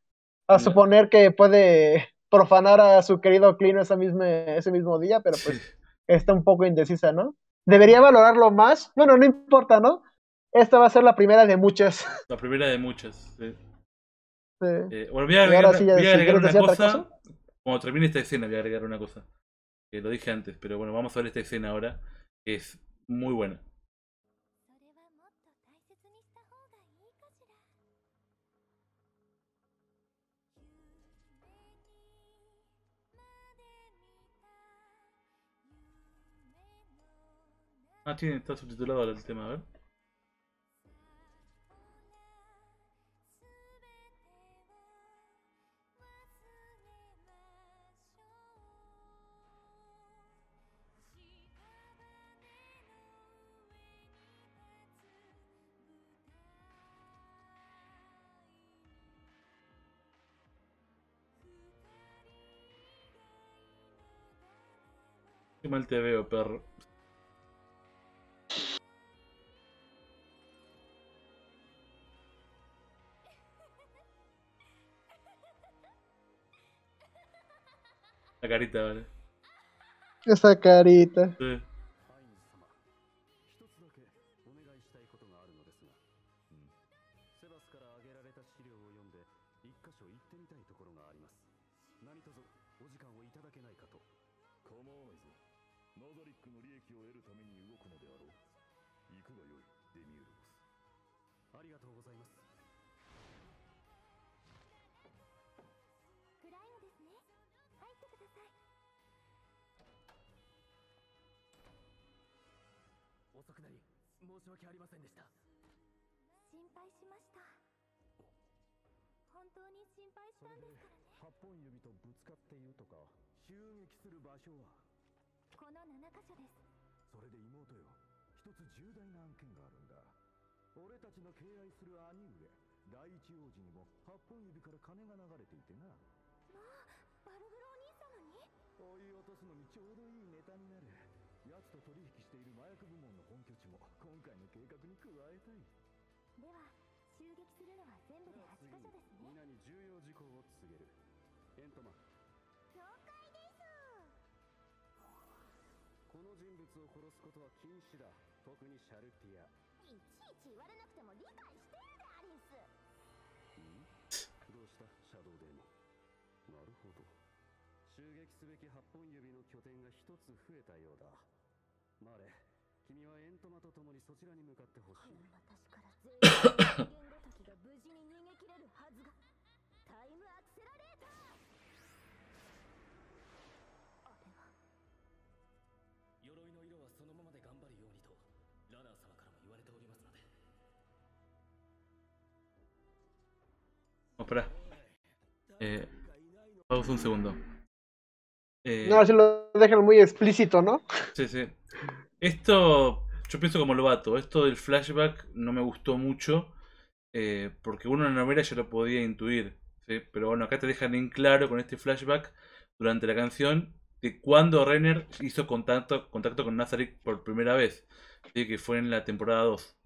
a, suponer que puede profanar a su querido Clino ese mismo, ese mismo día, pero pues está un poco indecisa, ¿no? Debería valorarlo más. Bueno, no importa, ¿no? Esta va a ser la primera de muchas. La primera de muchas, sí. sí. Eh, bueno, a agregar una cosa. Cuando termine esta escena, voy a agregar una cosa lo dije antes, pero bueno, vamos a ver esta escena ahora, que es muy buena. Ah, sí, está subtitulado el tema, a ver. mal te veo, perro. La carita, ¿vale? Esa carita. くなり申し訳ありませんでした心配しました本当に心配したんですからね8本指とぶつかっているとか襲撃する場所はこの7箇所ですそれで妹よ一つ重大な案件があるんだ俺たちの敬愛する兄上第一王子にも8本指から金が流れていてなまあバルブロお兄様に追い落とすのにちょうどいいネタになる奴と取引している麻薬部門の本拠地も今回の計画に加えたいでは襲撃するのは全部で8箇所ですね皆に重要事項を告げるエントマン了解ですこの人物を殺すことは禁止だ特にシャルティアいちいち言われなくても理解してるでアリスんどうしたシャドウデーモンなるほど襲撃すべき八本指の拠点が一つ増えたようだマレ君はエントマと共にそちらに向かってほしい私から全員の時が無事に逃げ切れるはずがタイムアクセラレーターあれは鎧の色はそのままで頑張るようにとラナー様からも言われておりますので No, espera. Eh, Eh, no, se lo dejan muy explícito, ¿no? Sí, sí. Esto, yo pienso como lo vato, esto del flashback no me gustó mucho, eh, porque uno en la novela ya lo podía intuir, pero bueno, acá te dejan en claro con este flashback durante la canción de cuando Renner hizo contacto, contacto con Nazarick por primera vez, que fue en la temporada 2.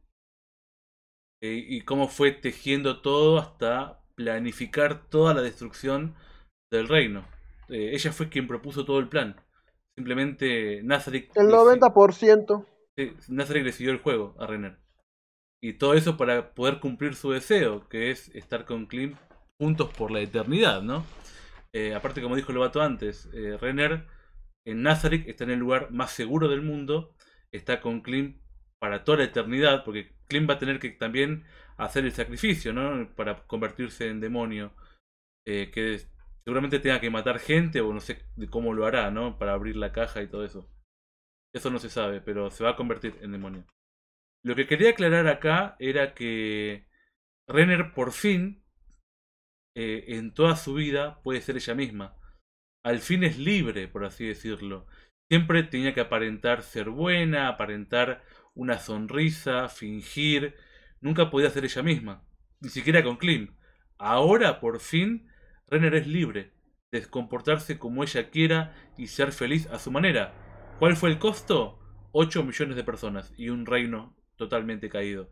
Eh, y cómo fue tejiendo todo hasta planificar toda la destrucción del reino. Eh, ella fue quien propuso todo el plan. Simplemente Nazarick... El 90%. Sí, Nazarick le siguió el juego a Renner. Y todo eso para poder cumplir su deseo, que es estar con Klim juntos por la eternidad, ¿no? Eh, aparte, como dijo el vato antes, eh, Renner en Nazarick está en el lugar más seguro del mundo, está con Klim para toda la eternidad, porque Klim va a tener que también hacer el sacrificio, ¿no? Para convertirse en demonio, eh, que Seguramente tenga que matar gente o no sé cómo lo hará, ¿no? Para abrir la caja y todo eso. Eso no se sabe, pero se va a convertir en demonio. Lo que quería aclarar acá era que Renner por fin, eh, en toda su vida, puede ser ella misma. Al fin es libre, por así decirlo. Siempre tenía que aparentar ser buena, aparentar una sonrisa, fingir. Nunca podía ser ella misma, ni siquiera con Klim. Ahora, por fin, Renner es libre de comportarse como ella quiera y ser feliz a su manera. ¿Cuál fue el costo? 8 millones de personas y un reino totalmente caído.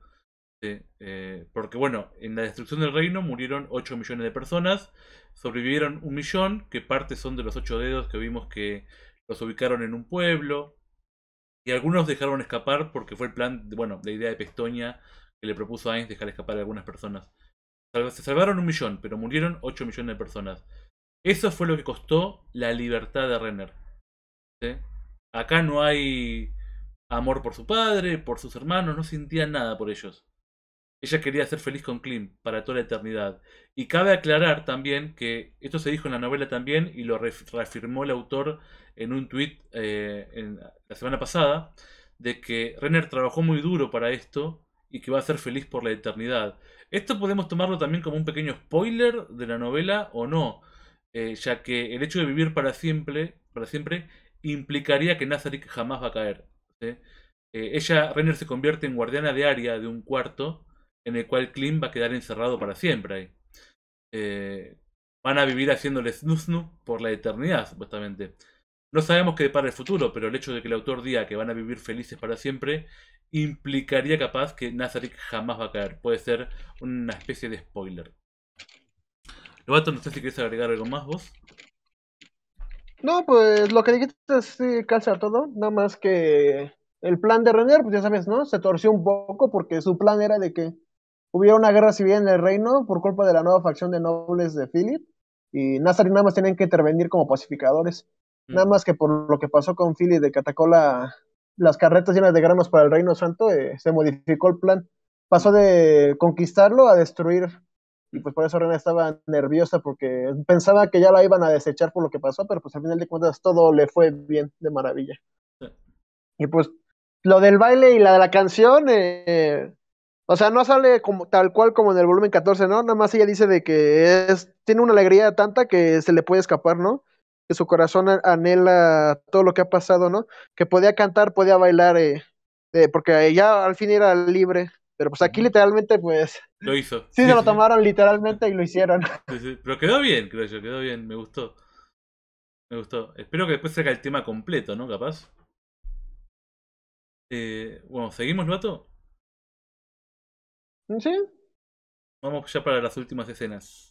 Eh, porque bueno, en la destrucción del reino murieron 8 millones de personas, sobrevivieron un millón, que parte son de los 8 dedos que vimos que los ubicaron en un pueblo, y algunos dejaron escapar porque fue el plan, bueno, la idea de Pestoña que le propuso a dejar escapar a algunas personas. Se salvaron un millón, pero murieron 8 millones de personas. Eso fue lo que costó la libertad de Renner. Acá no hay amor por su padre, por sus hermanos, no sentía nada por ellos. Ella quería ser feliz con Klim para toda la eternidad. Y cabe aclarar también que esto se dijo en la novela también y lo reafirmó el autor en un tuit eh, la semana pasada, de que Renner trabajó muy duro para esto y que va a ser feliz por la eternidad. Esto podemos tomarlo también como un pequeño spoiler de la novela o no, eh, ya que el hecho de vivir para siempre, para siempre implicaría que Nazarick jamás va a caer. Eh, ella, Renner, se convierte en guardiana de área de un cuarto en el cual Klim va a quedar encerrado para siempre eh, van a vivir haciéndole snusnu por la eternidad, supuestamente. No sabemos qué depara el futuro, pero el hecho de que el autor diga que van a vivir felices para siempre implicaría capaz que Nazarick jamás va a caer. Puede ser una especie de spoiler. Lobato, no sé si quieres agregar algo más vos. No, pues lo que dijiste sí calza todo, nada más que el plan de Renner, pues ya sabes, ¿no? Se torció un poco porque su plan era de que hubiera una guerra civil en el reino por culpa de la nueva facción de nobles de Philip y Nazarick nada más tienen que intervenir como pacificadores. Nada más que por lo que pasó con Philly de Catacola, las carretas llenas de granos para el Reino Santo, eh, se modificó el plan. Pasó de conquistarlo a destruir. Y pues por eso Reina estaba nerviosa porque pensaba que ya la iban a desechar por lo que pasó, pero pues al final de cuentas todo le fue bien, de maravilla. Y pues lo del baile y la de la canción, eh, o sea, no sale como, tal cual como en el volumen 14, ¿no? Nada más ella dice de que es, tiene una alegría tanta que se le puede escapar, ¿no? su corazón anhela todo lo que ha pasado, ¿no? Que podía cantar, podía bailar, eh, eh porque ella al fin era libre, pero pues aquí literalmente, pues. Lo hizo. Sí, se lo tomaron literalmente y lo hicieron. pero quedó bien, creo yo, quedó bien, me gustó. Me gustó. Espero que después salga el tema completo, ¿no? Capaz. Eh, bueno, ¿seguimos, Loto? Sí. Vamos ya para las últimas escenas.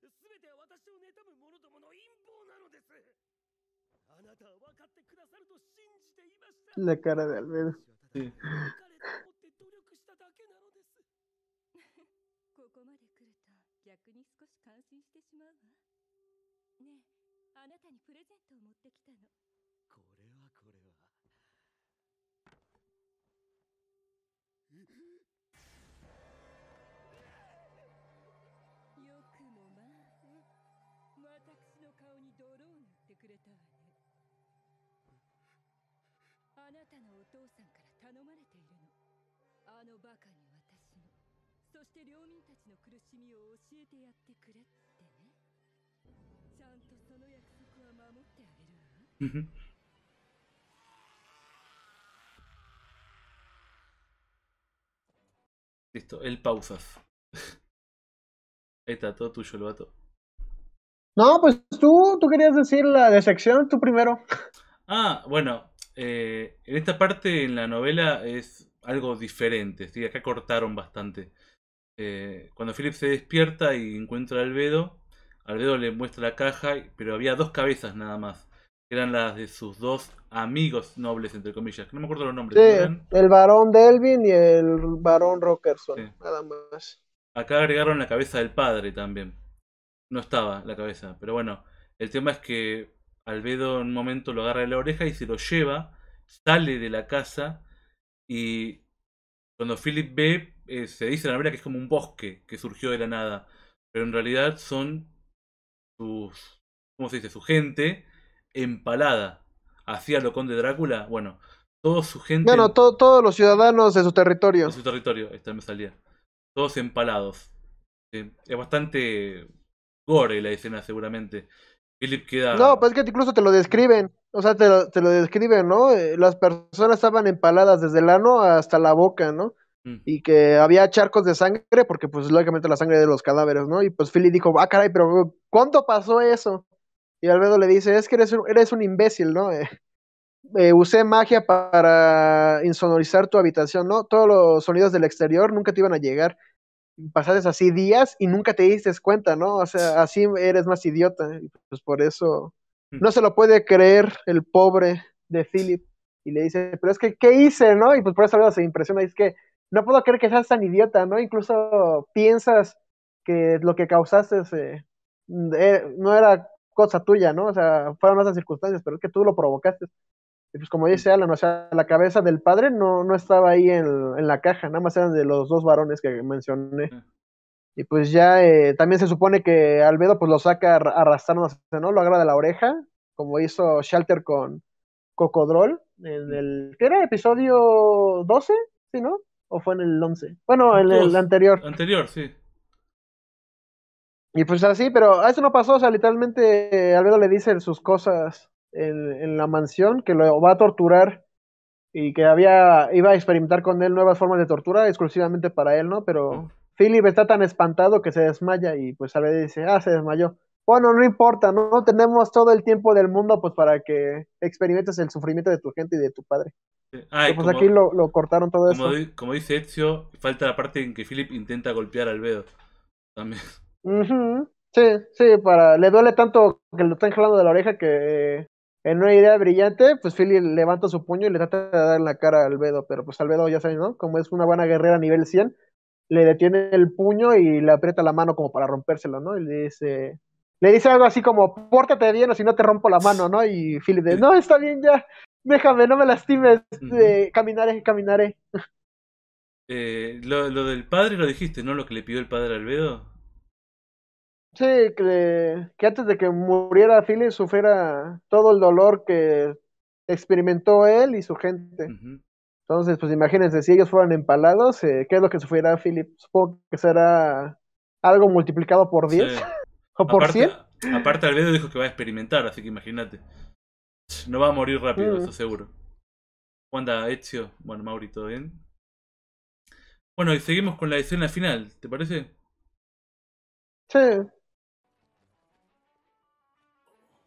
全ては私を妬む者どもの陰謀なのです。あなたは分かってくださると信じていました。La cara de Albedo. ここまで来ると逆に少し感心してしまうわ。ねえ、あなたにプレゼントを持ってきたの。これはこれは。Listo, el pausas. Ahí está, todo tuyo, el vato. No, pues tú, tú querías decir la decepción, sección, tú primero. Ah, bueno, eh, en esta parte en la novela es algo diferente, acá cortaron bastante. Eh, cuando Philip se despierta y encuentra a Albedo, Albedo le muestra la caja, pero había dos cabezas nada más. Eran las de sus dos amigos nobles, entre comillas, que no me acuerdo los nombres. Sí, el varón Delvin y el varón Rockerson, nada más. Acá agregaron la cabeza del padre también. No estaba la cabeza, pero bueno, el tema es que Albedo en un momento lo agarra de la oreja y se lo lleva, sale de la casa y cuando Philip ve, eh, se dice la verga que es como un bosque que surgió de la nada, pero en realidad son sus, ¿cómo se dice? Su gente empalada. hacia lo conde Drácula, bueno, toda su gente... Bueno, todos los ciudadanos de su territorio. De su territorio, esta me salía. Todos empalados. Eh, es bastante gore la escena seguramente. No, pues es que incluso te lo describen. O sea, te lo, te lo describen, ¿no? Eh, las personas estaban empaladas desde el ano hasta la boca, ¿no? Mm. Y que había charcos de sangre, porque pues lógicamente la sangre de los cadáveres, ¿no? Y pues Philip dijo, ah, caray, pero ¿cuánto pasó eso? Y Albedo le dice, es que eres un, eres un imbécil, ¿no? Eh, eh, usé magia para insonorizar tu habitación, ¿no? Todos los sonidos del exterior nunca te iban a llegar pasaste así días y nunca te diste cuenta, ¿no? O sea, así eres más idiota. Y pues por eso mm. no se lo puede creer el pobre de Philip. Y le dice, pero es que, ¿qué hice, no? Y pues por eso se impresiona. Y es que no puedo creer que seas tan idiota, ¿no? Incluso piensas que lo que causaste mm, eh, no era cosa tuya, ¿no? O sea, fueron esas circunstancias, pero es que tú lo provocaste. Y pues como dice Alan, o sea, la cabeza del padre no, no estaba ahí en, en la caja, nada más eran de los dos varones que mencioné. Y pues ya eh, también se supone que Albedo pues lo saca arrastrándose, ¿no? Lo agarra de la oreja, como hizo Shelter con Cocodrol en el... ¿Qué era? ¿Episodio 12? ¿Sí, no? ¿O fue en el 11? Bueno, en el, anterior. Anterior, sí. Y pues así, pero eso no pasó, o sea, literalmente eh, Albedo le dice sus cosas en, la mansión que lo va a torturar y que había iba a experimentar con él nuevas formas de tortura exclusivamente para él, ¿no? Pero Philip está tan espantado que se desmaya y pues a veces dice, ah, se desmayó. Bueno, no importa, ¿no? tenemos todo el tiempo del mundo pues para que experimentes el sufrimiento de tu gente y de tu padre. pues aquí lo, cortaron todo eso. como dice Ezio, falta la parte en que Philip intenta golpear a Albedo. También. Sí, sí, para, le duele tanto que lo están jalando de la oreja que eh, en una idea brillante, pues Philly levanta su puño y le trata de dar en la cara a Albedo, pero pues Albedo ya sabe, ¿no? Como es una buena guerrera a nivel 100, le detiene el puño y le aprieta la mano como para rompérselo, ¿no? Y le dice, le dice algo así como, pórtate bien o si no te rompo la mano, ¿no? Y Philly dice, no, está bien ya, déjame, no me lastimes, eh, caminaré, caminaré. Eh, lo, lo, del padre lo dijiste, ¿no? Lo que le pidió el padre a Albedo. Sí, que, que, antes de que muriera Philip sufriera todo el dolor que experimentó él y su gente. Entonces, pues imagínense, si ellos fueran empalados, eh, ¿qué es lo que sufriera Philip? Supongo que será algo multiplicado por 10 o por aparte, 100. Aparte, Albedo dijo que va a experimentar, así que imagínate. No va a morir rápido, mm. eso seguro. Wanda, Ezio, bueno, Mauri, ¿todo bien? Bueno, y seguimos con la escena final, ¿te parece? Sí.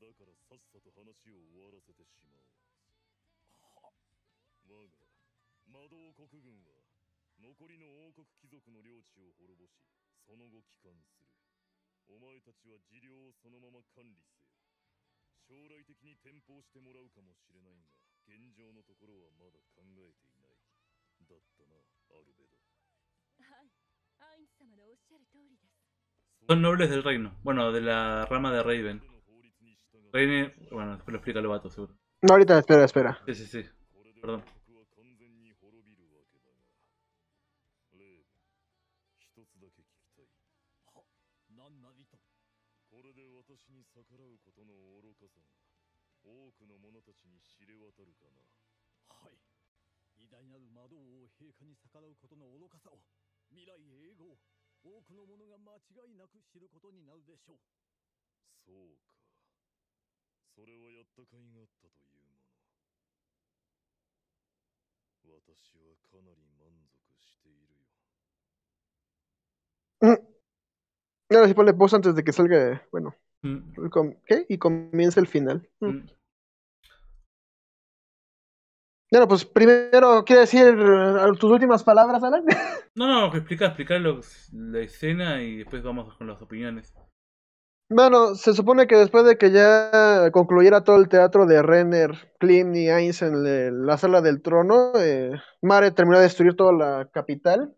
だからさっさと話を終わらせてしまおうは我が魔導国軍は残りの王国貴族の領地を滅ぼしその後帰還するお前たちは治療をそのまま管理せよ将来的に転封してもらうかもしれないが現状のところはまだ考えていないだったなアルベドはいアイン様のおっしゃる通りです Son nobles del reino, bueno, de la rama de Raven. Reine, bueno, después lo explica el vato, seguro. No, ahorita, espera, espera. Sí, sí, sí. Perdón. Ahora Gracias por la antes de que salga, bueno, mm. ¿qué? y comience el final. claro mm. mm. Bueno, pues primero, ¿quiere decir tus últimas palabras, Alan? No, no, explica, explicar la escena y después vamos con las opiniones. Bueno, se supone que después de que ya concluyera todo el teatro de Renner, Klim y Einstein, en la sala del trono, eh, Mare terminó de destruir toda la capital.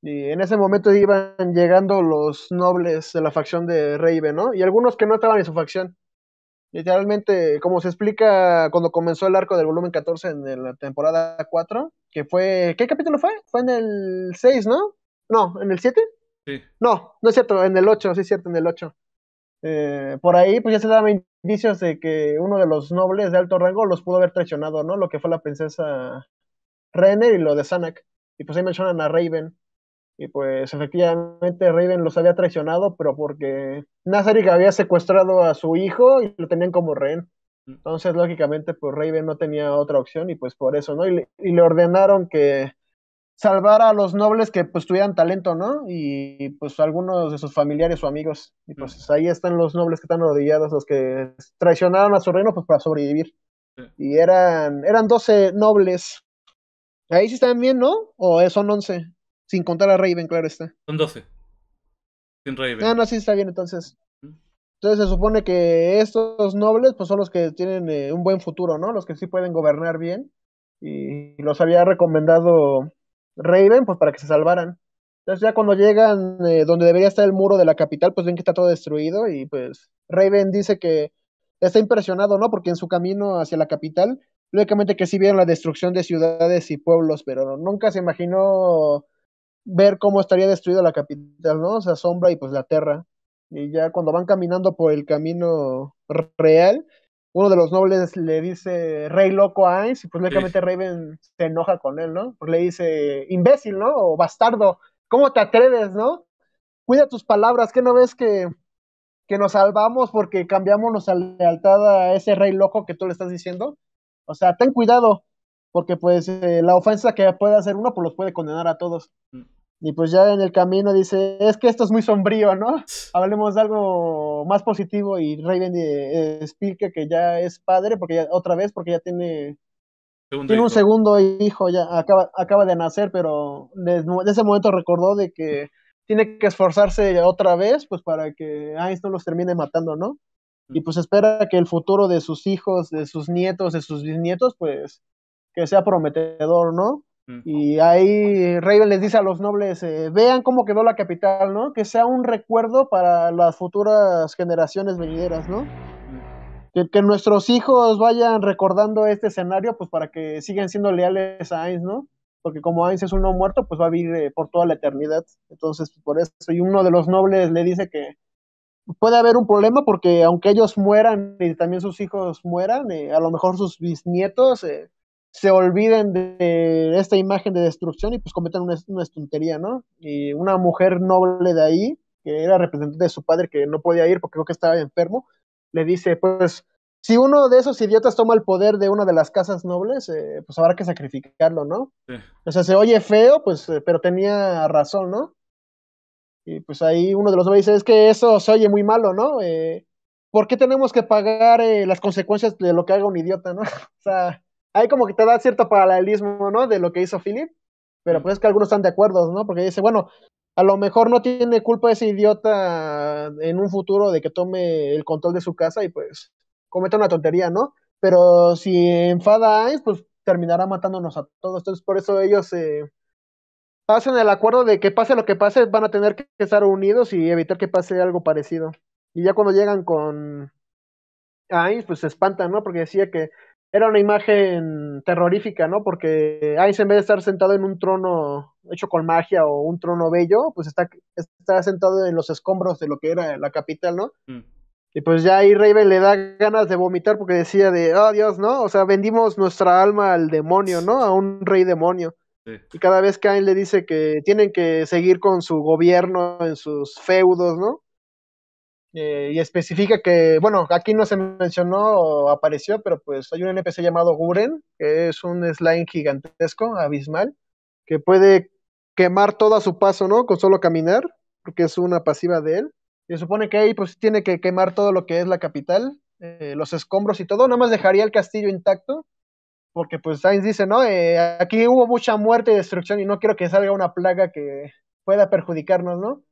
Y en ese momento iban llegando los nobles de la facción de Reyven, ¿no? Y algunos que no estaban en su facción. Literalmente, como se explica cuando comenzó el arco del volumen 14 en la temporada 4, que fue. ¿Qué capítulo fue? Fue en el 6, ¿no? No, ¿en el 7? Sí. No, no es cierto, en el 8, sí es cierto, en el 8 eh, por ahí pues ya se daban indicios de que uno de los nobles de alto rango los pudo haber traicionado, ¿no? Lo que fue la princesa Renner y lo de Sanak. Y pues ahí mencionan a Raven. Y pues efectivamente Raven los había traicionado, pero porque Nazarick había secuestrado a su hijo y lo tenían como rehén. Mm. Entonces, lógicamente, pues Raven no tenía otra opción y pues por eso, ¿no? y le ordenaron que salvar a los nobles que pues tuvieran talento, ¿no? Y pues algunos de sus familiares o amigos. Y pues ahí están los nobles que están arrodillados, los que traicionaron a su reino pues para sobrevivir. Y eran, eran 12 nobles. Ahí sí están bien, ¿no? O eh, son 11. Sin contar a Raven, claro está. Son 12. Sin Raven. Ah, no, sí está bien entonces. Entonces se supone que estos nobles pues son los que tienen eh, un buen futuro, ¿no? Los que sí pueden gobernar bien. Y los había recomendado Raven, pues para que se salvaran. Entonces ya cuando llegan eh, donde debería estar el muro de la capital, pues ven que está todo destruido y pues Raven dice que está impresionado, ¿no? Porque en su camino hacia la capital, lógicamente que sí vieron la destrucción de ciudades y pueblos, pero nunca se imaginó ver cómo estaría destruida la capital, ¿no? O sea, sombra y pues la tierra. Y ya cuando van caminando por el camino real, uno de los nobles le dice rey loco a Ainz y pues lógicamente Raven se enoja con él, ¿no? Pues le dice imbécil, ¿no? O bastardo, ¿cómo te atreves, no? Cuida tus palabras, ¿qué no ves que, que nos salvamos porque cambiamos nuestra lealtad a ese rey loco que tú le estás diciendo? O sea, ten cuidado, porque pues eh, la ofensa que puede hacer uno, pues los puede condenar a todos. Mm. Y pues ya en el camino dice, es que esto es muy sombrío, ¿no? Hablemos de algo más positivo y Raven explica eh, que ya es padre, porque ya, otra vez, porque ya tiene, tiene un segundo hijo, ya acaba, acaba de nacer, pero en ese momento recordó de que tiene que esforzarse otra vez, pues para que Einstein los termine matando, ¿no? Y pues espera que el futuro de sus hijos, de sus nietos, de sus bisnietos, pues que sea prometedor, ¿no? Y ahí eh, Raven les dice a los nobles, eh, vean cómo quedó la capital, ¿no? Que sea un recuerdo para las futuras generaciones venideras, ¿no? Que, nuestros hijos vayan recordando este escenario, pues para que sigan siendo leales a Ainz, ¿no? Porque como Ainz es un no muerto, pues va a vivir eh, por toda la eternidad. Entonces, por eso, y uno de los nobles le dice que puede haber un problema porque aunque ellos mueran y también sus hijos mueran, a lo mejor sus bisnietos se olviden de esta imagen de destrucción y pues cometen una, estuntería, ¿no? Y una mujer noble de ahí, que era representante de su padre, que no podía ir porque creo que estaba enfermo, le dice, pues, si uno de esos idiotas toma el poder de una de las casas nobles, eh, pues habrá que sacrificarlo, ¿no? O sea, se oye feo, pues, eh, pero tenía razón, ¿no? Y pues ahí uno de los nobles dice, es que eso se oye muy malo, ¿no? Eh, ¿Por qué tenemos que pagar eh, las consecuencias de lo que haga un idiota, ¿no? o sea, ahí como que te da cierto paralelismo, ¿no? De lo que hizo Philip, pero mm. pues es que algunos están de acuerdo, ¿no? Porque dice, bueno, a lo mejor no tiene culpa ese idiota en un futuro de que tome el control de su casa y pues cometa una tontería, ¿no? Pero si enfada a Ains, pues terminará matándonos a todos. Entonces, por eso ellos se. Eh, el acuerdo de que pase lo que pase, van a tener que estar unidos y evitar que pase algo parecido. Y ya cuando llegan con Ains, pues se espantan, ¿no? Porque decía que era una imagen terrorífica, ¿no? Porque Ainz en vez de estar sentado en un trono hecho con magia o un trono bello, pues está, está sentado en los escombros de lo que era la capital, ¿no? Mm. Y pues ya ahí Raven le da ganas de vomitar porque decía de, oh Dios, ¿no? O sea, vendimos nuestra alma al demonio, ¿no? A un rey demonio. Y cada vez que Ainz le dice que tienen que seguir con su gobierno en sus feudos, ¿no? Eh, y especifica que, bueno, aquí no se mencionó o apareció, pero pues hay un NPC llamado Guren, que es un slime gigantesco, abismal, que puede quemar todo a su paso, ¿no? Con solo caminar, porque es una pasiva de él. Se supone que ahí pues tiene que quemar todo lo que es la capital, eh, los escombros y todo, nada más dejaría el castillo intacto, porque pues Sainz dice, ¿no? Eh, aquí hubo mucha muerte y destrucción y no quiero que salga una plaga que pueda perjudicarnos, ¿no?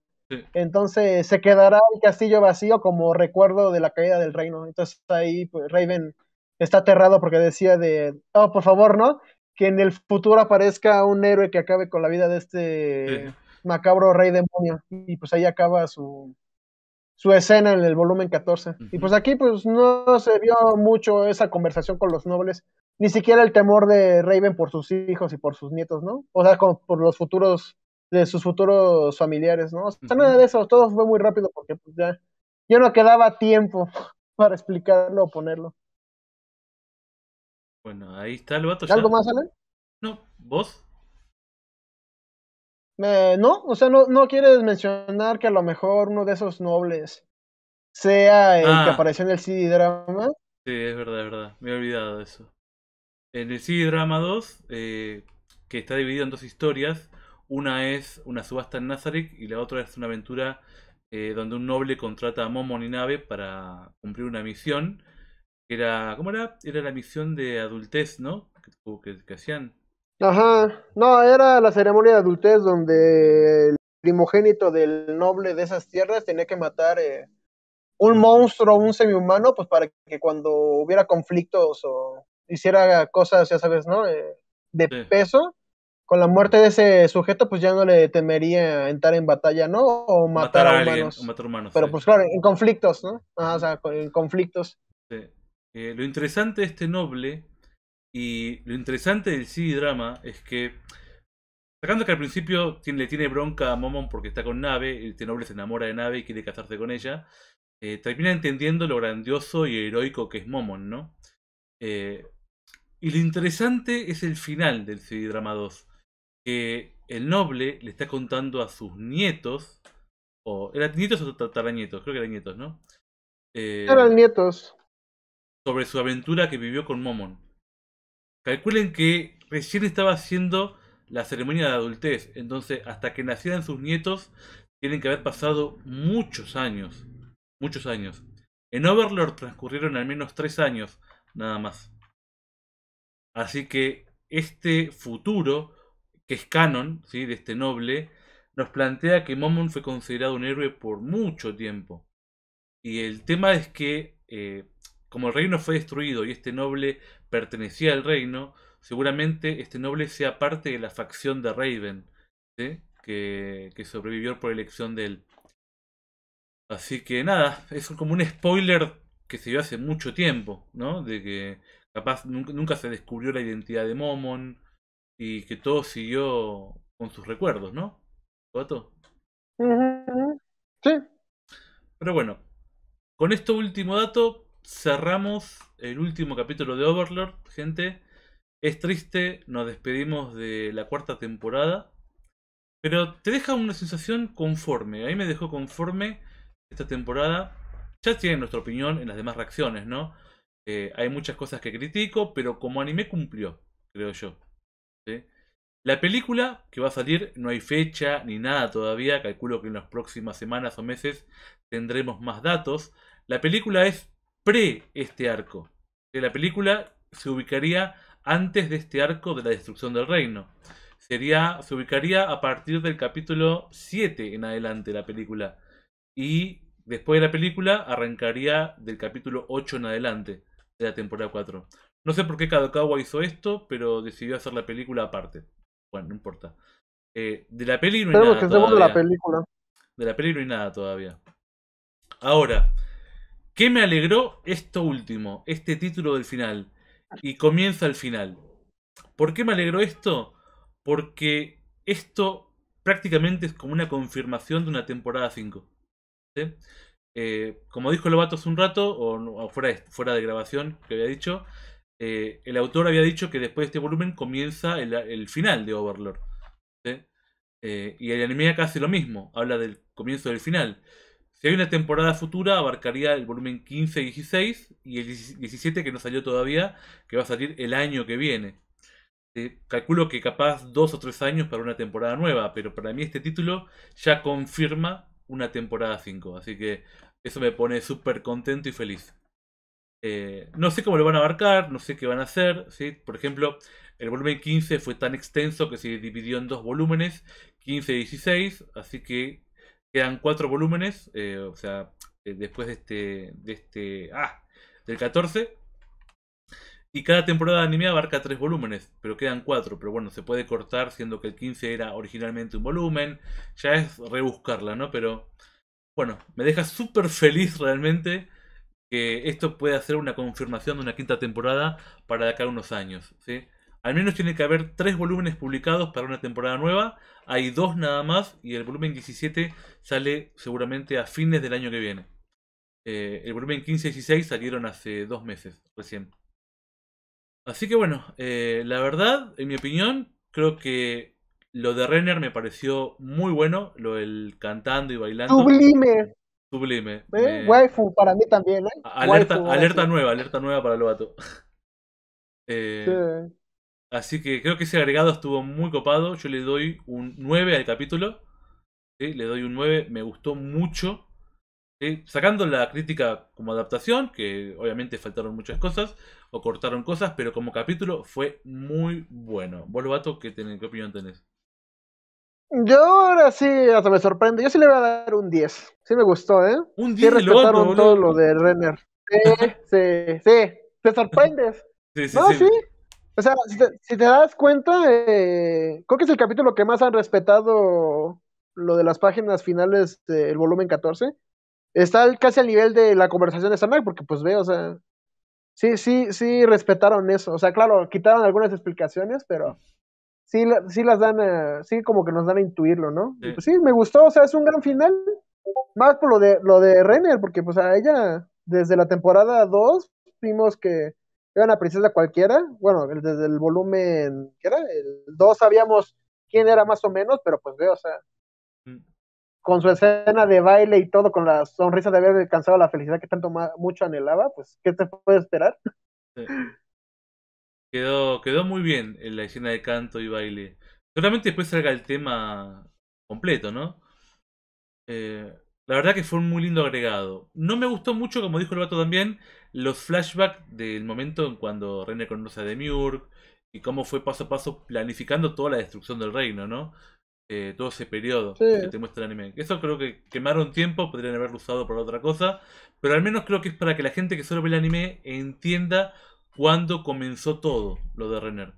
Entonces se quedará el castillo vacío como recuerdo de la caída del reino. Entonces ahí pues, Raven está aterrado porque decía de, oh, por favor, ¿no? Que en el futuro aparezca un héroe que acabe con la vida de este macabro rey demonio. Y pues ahí acaba su, su escena en el volumen 14. Y pues aquí pues no se vio mucho esa conversación con los nobles, ni siquiera el temor de Raven por sus hijos y por sus nietos, ¿no? O sea, como por los futuros de sus futuros familiares, ¿no? O sea, nada de eso, todo fue muy rápido porque pues, ya, yo no quedaba tiempo para explicarlo o ponerlo. Bueno, ahí está el vato. ¿Algo más, Alan? No, ¿vos? Eh, no, o sea, no, no quieres mencionar que a lo mejor uno de esos nobles sea el que ah. apareció en el CD Drama. Sí, es verdad, es verdad. Me he olvidado de eso. En el CD Drama 2, eh, que está dividido en dos historias, una es una subasta en Nazareth y la otra es una aventura eh, donde un noble contrata a Momon y Nave para cumplir una misión. Era, ¿Cómo era? Era la misión de adultez, ¿no? que, hacían. Ajá, no, era la ceremonia de adultez donde el primogénito del noble de esas tierras tenía que matar eh, un monstruo, un semihumano, pues para que cuando hubiera conflictos o hiciera cosas, ya sabes, ¿no? Eh, de peso, con la muerte de ese sujeto, pues ya no le temería entrar en batalla, ¿no? O matar, a, alguien, humanos. Pero pues claro, en conflictos, ¿no? Ah, o sea, en conflictos. Eh, lo interesante de este noble y lo interesante del CD drama es que, sacando que al principio le tiene bronca a Momon porque está con Nave, este noble se enamora de Nave y quiere casarse con ella, eh, termina entendiendo lo grandioso y heroico que es Momon, ¿no? Eh, y lo interesante es el final del CD Drama 2 que el noble le está contando a sus nietos, o eran nietos o tataranietos, creo que eran nietos, ¿no? Eh, eran nietos. Sobre su aventura que vivió con Momon. Calculen que recién estaba haciendo la ceremonia de adultez, entonces hasta que nacieran sus nietos tienen que haber pasado muchos años, muchos años. En Overlord transcurrieron al menos tres años, nada más. Así que este futuro que es canon, ¿sí? de este noble, nos plantea que Momon fue considerado un héroe por mucho tiempo. Y el tema es que, eh, como el reino fue destruido y este noble pertenecía al reino, seguramente este noble sea parte de la facción de Raven, que, que sobrevivió por elección de él. Así que nada, es como un spoiler que se dio hace mucho tiempo, ¿no? De que capaz nunca se descubrió la identidad de Momon, y que todo siguió con sus recuerdos, ¿no? ¿Cuato? Sí. Pero bueno, con este último dato cerramos el último capítulo de Overlord, gente. Es triste, nos despedimos de la cuarta temporada. Pero te deja una sensación conforme. A me dejó conforme esta temporada. Ya tiene nuestra opinión en las demás reacciones, ¿no? Eh, hay muchas cosas que critico, pero como anime cumplió, creo yo. La película que va a salir, no hay fecha ni nada todavía, calculo que en las próximas semanas o meses tendremos más datos. La película es pre este arco. La película se ubicaría antes de este arco de la destrucción del reino. Sería, se ubicaría a partir del capítulo 7 en adelante la película. Y después de la película arrancaría del capítulo 8 en adelante de la temporada 4. No sé por qué Kadokawa hizo esto, pero decidió hacer la película aparte. Bueno, no importa. Eh, de la peli no nada. De la película. De la peli no nada todavía. Ahora, ¿qué me alegró esto último? Este título del final. Y comienza el final. ¿Por qué me alegró esto? Porque esto prácticamente es como una confirmación de una temporada 5. Eh, como dijo Lobato hace un rato, o, fuera, fuera de grabación que había dicho, eh, el autor había dicho que después de este volumen comienza el, final de Overlord. Eh, y el anime hace lo mismo, habla del comienzo del final. Si hay una temporada futura, abarcaría el volumen 15 y 16 y el 17 que no salió todavía, que va a salir el año que viene. Eh, calculo que capaz dos o tres años para una temporada nueva, pero para mí este título ya confirma una temporada 5, así que eso me pone súper contento y feliz. Eh, no sé cómo lo van a abarcar, no sé qué van a hacer. ¿sí? Por ejemplo, el volumen 15 fue tan extenso que se dividió en dos volúmenes, 15 y 16, así que quedan cuatro volúmenes, eh, o sea, eh, después de este, de este, ah, del 14. Y cada temporada de anime abarca tres volúmenes, pero quedan cuatro. Pero bueno, se puede cortar, siendo que el 15 era originalmente un volumen. Ya es rebuscarla, ¿no? Pero bueno, me deja súper feliz realmente esto puede hacer una confirmación de una quinta temporada para de acá unos años. ¿sí? Al menos tiene que haber tres volúmenes publicados para una temporada nueva. Hay dos nada más y el volumen 17 sale seguramente a fines del año que viene. Eh, el volumen 15 y 16 salieron hace dos meses recién. Así que bueno, eh, la verdad, en mi opinión, creo que lo de Renner me pareció muy bueno, lo del cantando y bailando. Sublime. Sublime. ¿Eh? Waifu para mí también, ¿eh? Alerta, nueva, alerta nueva para Lobato. eh, Así que creo que ese agregado estuvo muy copado. Yo le doy un 9 al capítulo. Le doy un 9, me gustó mucho. Sacando la crítica como adaptación, que obviamente faltaron muchas cosas o cortaron cosas, pero como capítulo fue muy bueno. Vos, Lobato, ¿qué, qué opinión tenés? Yo ahora sí, hasta me sorprende. Yo sí le voy a dar un 10. Sí me gustó, ¿eh? Un 10. Sí respetaron todo lo de Renner. Sí, sí, sí. Te sorprendes. Sí, sí, no, sí. O sea, si te, das cuenta, eh, creo que es el capítulo que más han respetado lo de las páginas finales del volumen 14. Está casi al nivel de la conversación de Samuel, porque pues ve, o sea, sí, sí, sí respetaron eso. O sea, claro, quitaron algunas explicaciones, pero sí, las dan, como que nos dan a intuirlo, ¿no? Pues sí. me gustó, o sea, es un gran final, más por lo de, lo de Renner, porque pues a ella, desde la temporada 2, vimos que era una princesa cualquiera, bueno, desde el volumen, ¿qué era? El 2 sabíamos quién era más o menos, pero pues veo, o sea, mm. con su escena de baile y todo, con la sonrisa de haber alcanzado la felicidad que tanto mucho anhelaba, pues, ¿qué te puede esperar? Sí. Quedó, quedó muy bien en eh, la escena de canto y baile. Solamente después salga el tema completo, ¿no? Eh, la verdad que fue un muy lindo agregado. No me gustó mucho, como dijo el vato también, los flashbacks del momento en cuando René conoce a Demiurg y cómo fue paso a paso planificando toda la destrucción del reino, ¿no? Eh, todo ese periodo que te muestra el anime. Eso creo que quemaron tiempo, podrían haberlo usado para otra cosa, pero al menos creo que es para que la gente que solo ve el anime entienda cuándo comenzó todo lo de Renner.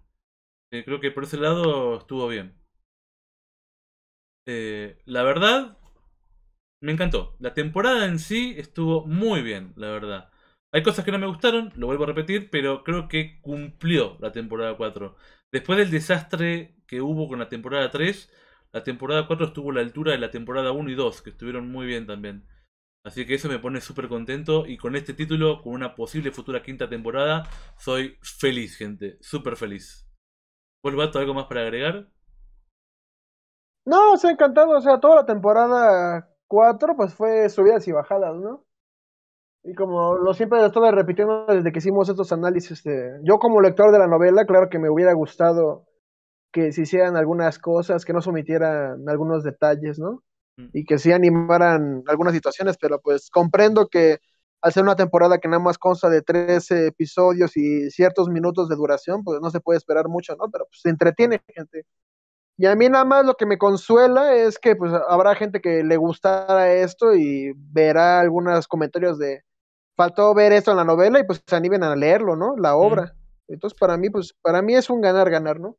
Eh, creo que por ese lado estuvo bien. Eh, la verdad, me encantó. La temporada en sí estuvo muy bien, la verdad. Hay cosas que no me gustaron, lo vuelvo a repetir, pero creo que cumplió la temporada 4. Después del desastre que hubo con la temporada 3, la temporada 4 estuvo a la altura de la temporada 1 y 2, que estuvieron muy bien también. Así que eso me pone súper contento y con este título, con una posible futura quinta temporada, soy feliz, gente. Súper feliz. ¿Volvato? algo más para agregar? No, se ha encantado. O sea, toda la temporada 4 pues fue subidas y bajadas, ¿no? Y como lo siempre lo repitiendo desde que hicimos estos análisis, yo como lector de la novela, claro que me hubiera gustado que se hicieran algunas cosas, que no se omitieran algunos detalles, ¿no? y que sí animaran algunas situaciones, pero pues comprendo que al ser una temporada que nada más consta de 13 episodios y ciertos minutos de duración, pues no se puede esperar mucho, ¿no? Pero pues se entretiene gente. Y a mí nada más lo que me consuela es que pues habrá gente que le gustará esto y verá algunos comentarios de faltó ver esto en la novela y pues se animen a leerlo, ¿no? La obra. Entonces para mí pues para mí es un ganar ganar, ¿no?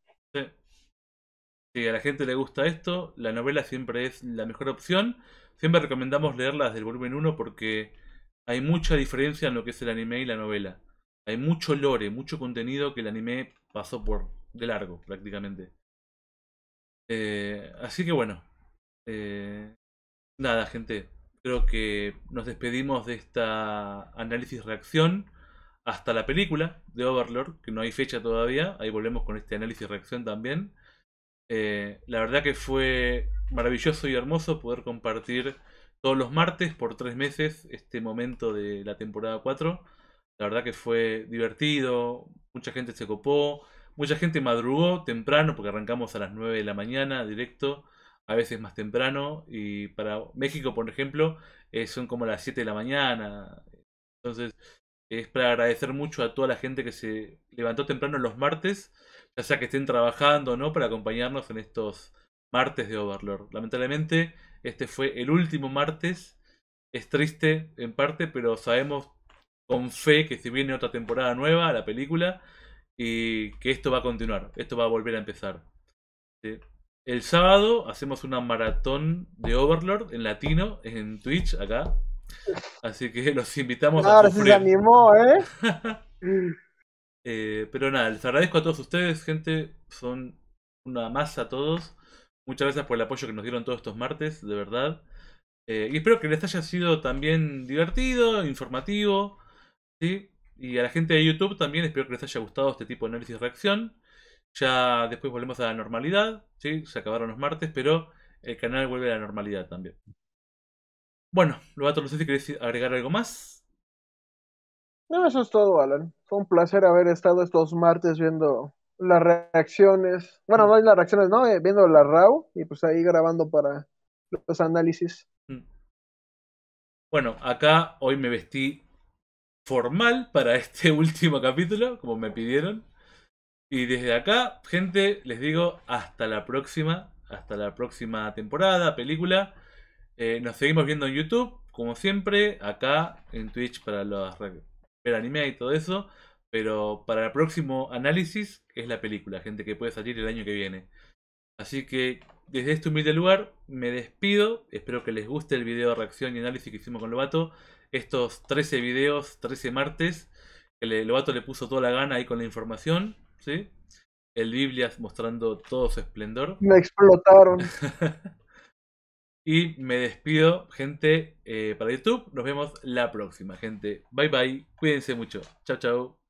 si a la gente le gusta esto, la novela siempre es la mejor opción. Siempre recomendamos leerlas del volumen 1 porque hay mucha diferencia en lo que es el anime y la novela. Hay mucho lore, mucho contenido que el anime pasó por de largo prácticamente. Eh, así que bueno. Eh, nada, gente. Creo que nos despedimos de esta análisis-reacción hasta la película de Overlord, que no hay fecha todavía. Ahí volvemos con este análisis-reacción también. Eh, la verdad que fue maravilloso y hermoso poder compartir todos los martes por tres meses este momento de la temporada 4. La verdad que fue divertido, mucha gente se copó, mucha gente madrugó temprano porque arrancamos a las 9 de la mañana directo, a veces más temprano. Y para México, por ejemplo, eh, son como las 7 de la mañana. Entonces, es para agradecer mucho a toda la gente que se levantó temprano los martes ya sea que estén trabajando o no, para acompañarnos en estos martes de Overlord. Lamentablemente, este fue el último martes. Es triste en parte, pero sabemos con fe que si viene otra temporada nueva a la película y que esto va a continuar, esto va a volver a empezar. Eh, el sábado hacemos una maratón de Overlord en latino, en Twitch, acá. Así que los invitamos a. Ahora sí se animó, ¿eh? Eh, pero nada, les agradezco a todos ustedes, gente. Son una masa a todos. Muchas gracias por el apoyo que nos dieron todos estos martes, de verdad. Eh, y espero que les haya sido también divertido, informativo. Y a la gente de YouTube también espero que les haya gustado este tipo de análisis y reacción. Ya después volvemos a la normalidad. ¿sí? Se acabaron los martes, pero el canal vuelve a la normalidad también. Bueno, a no sé si queréis agregar algo más. No, eso es todo, Alan. Fue un placer haber estado estos martes viendo las reacciones. Bueno, no las reacciones, no, eh, viendo la RAW y pues ahí grabando para los análisis. Mm. Bueno, acá hoy me vestí formal para este último capítulo, como me pidieron. Y desde acá, gente, les digo hasta la próxima, hasta la próxima temporada, película. Eh, nos seguimos viendo en YouTube, como siempre, acá en Twitch para los redes anime y todo eso. Pero para el próximo análisis es la película, gente que puede salir el año que viene. Así que desde este humilde lugar me despido. Espero que les guste el video de reacción y análisis que hicimos con Lobato. Estos 13 videos, 13 martes. Que el Lobato le puso toda la gana ahí con la información. ¿sí? El biblia mostrando todo su esplendor. Me explotaron. Y me despido, gente, eh, para YouTube. Nos vemos la próxima, gente. Bye bye. Cuídense mucho. Chao, chao.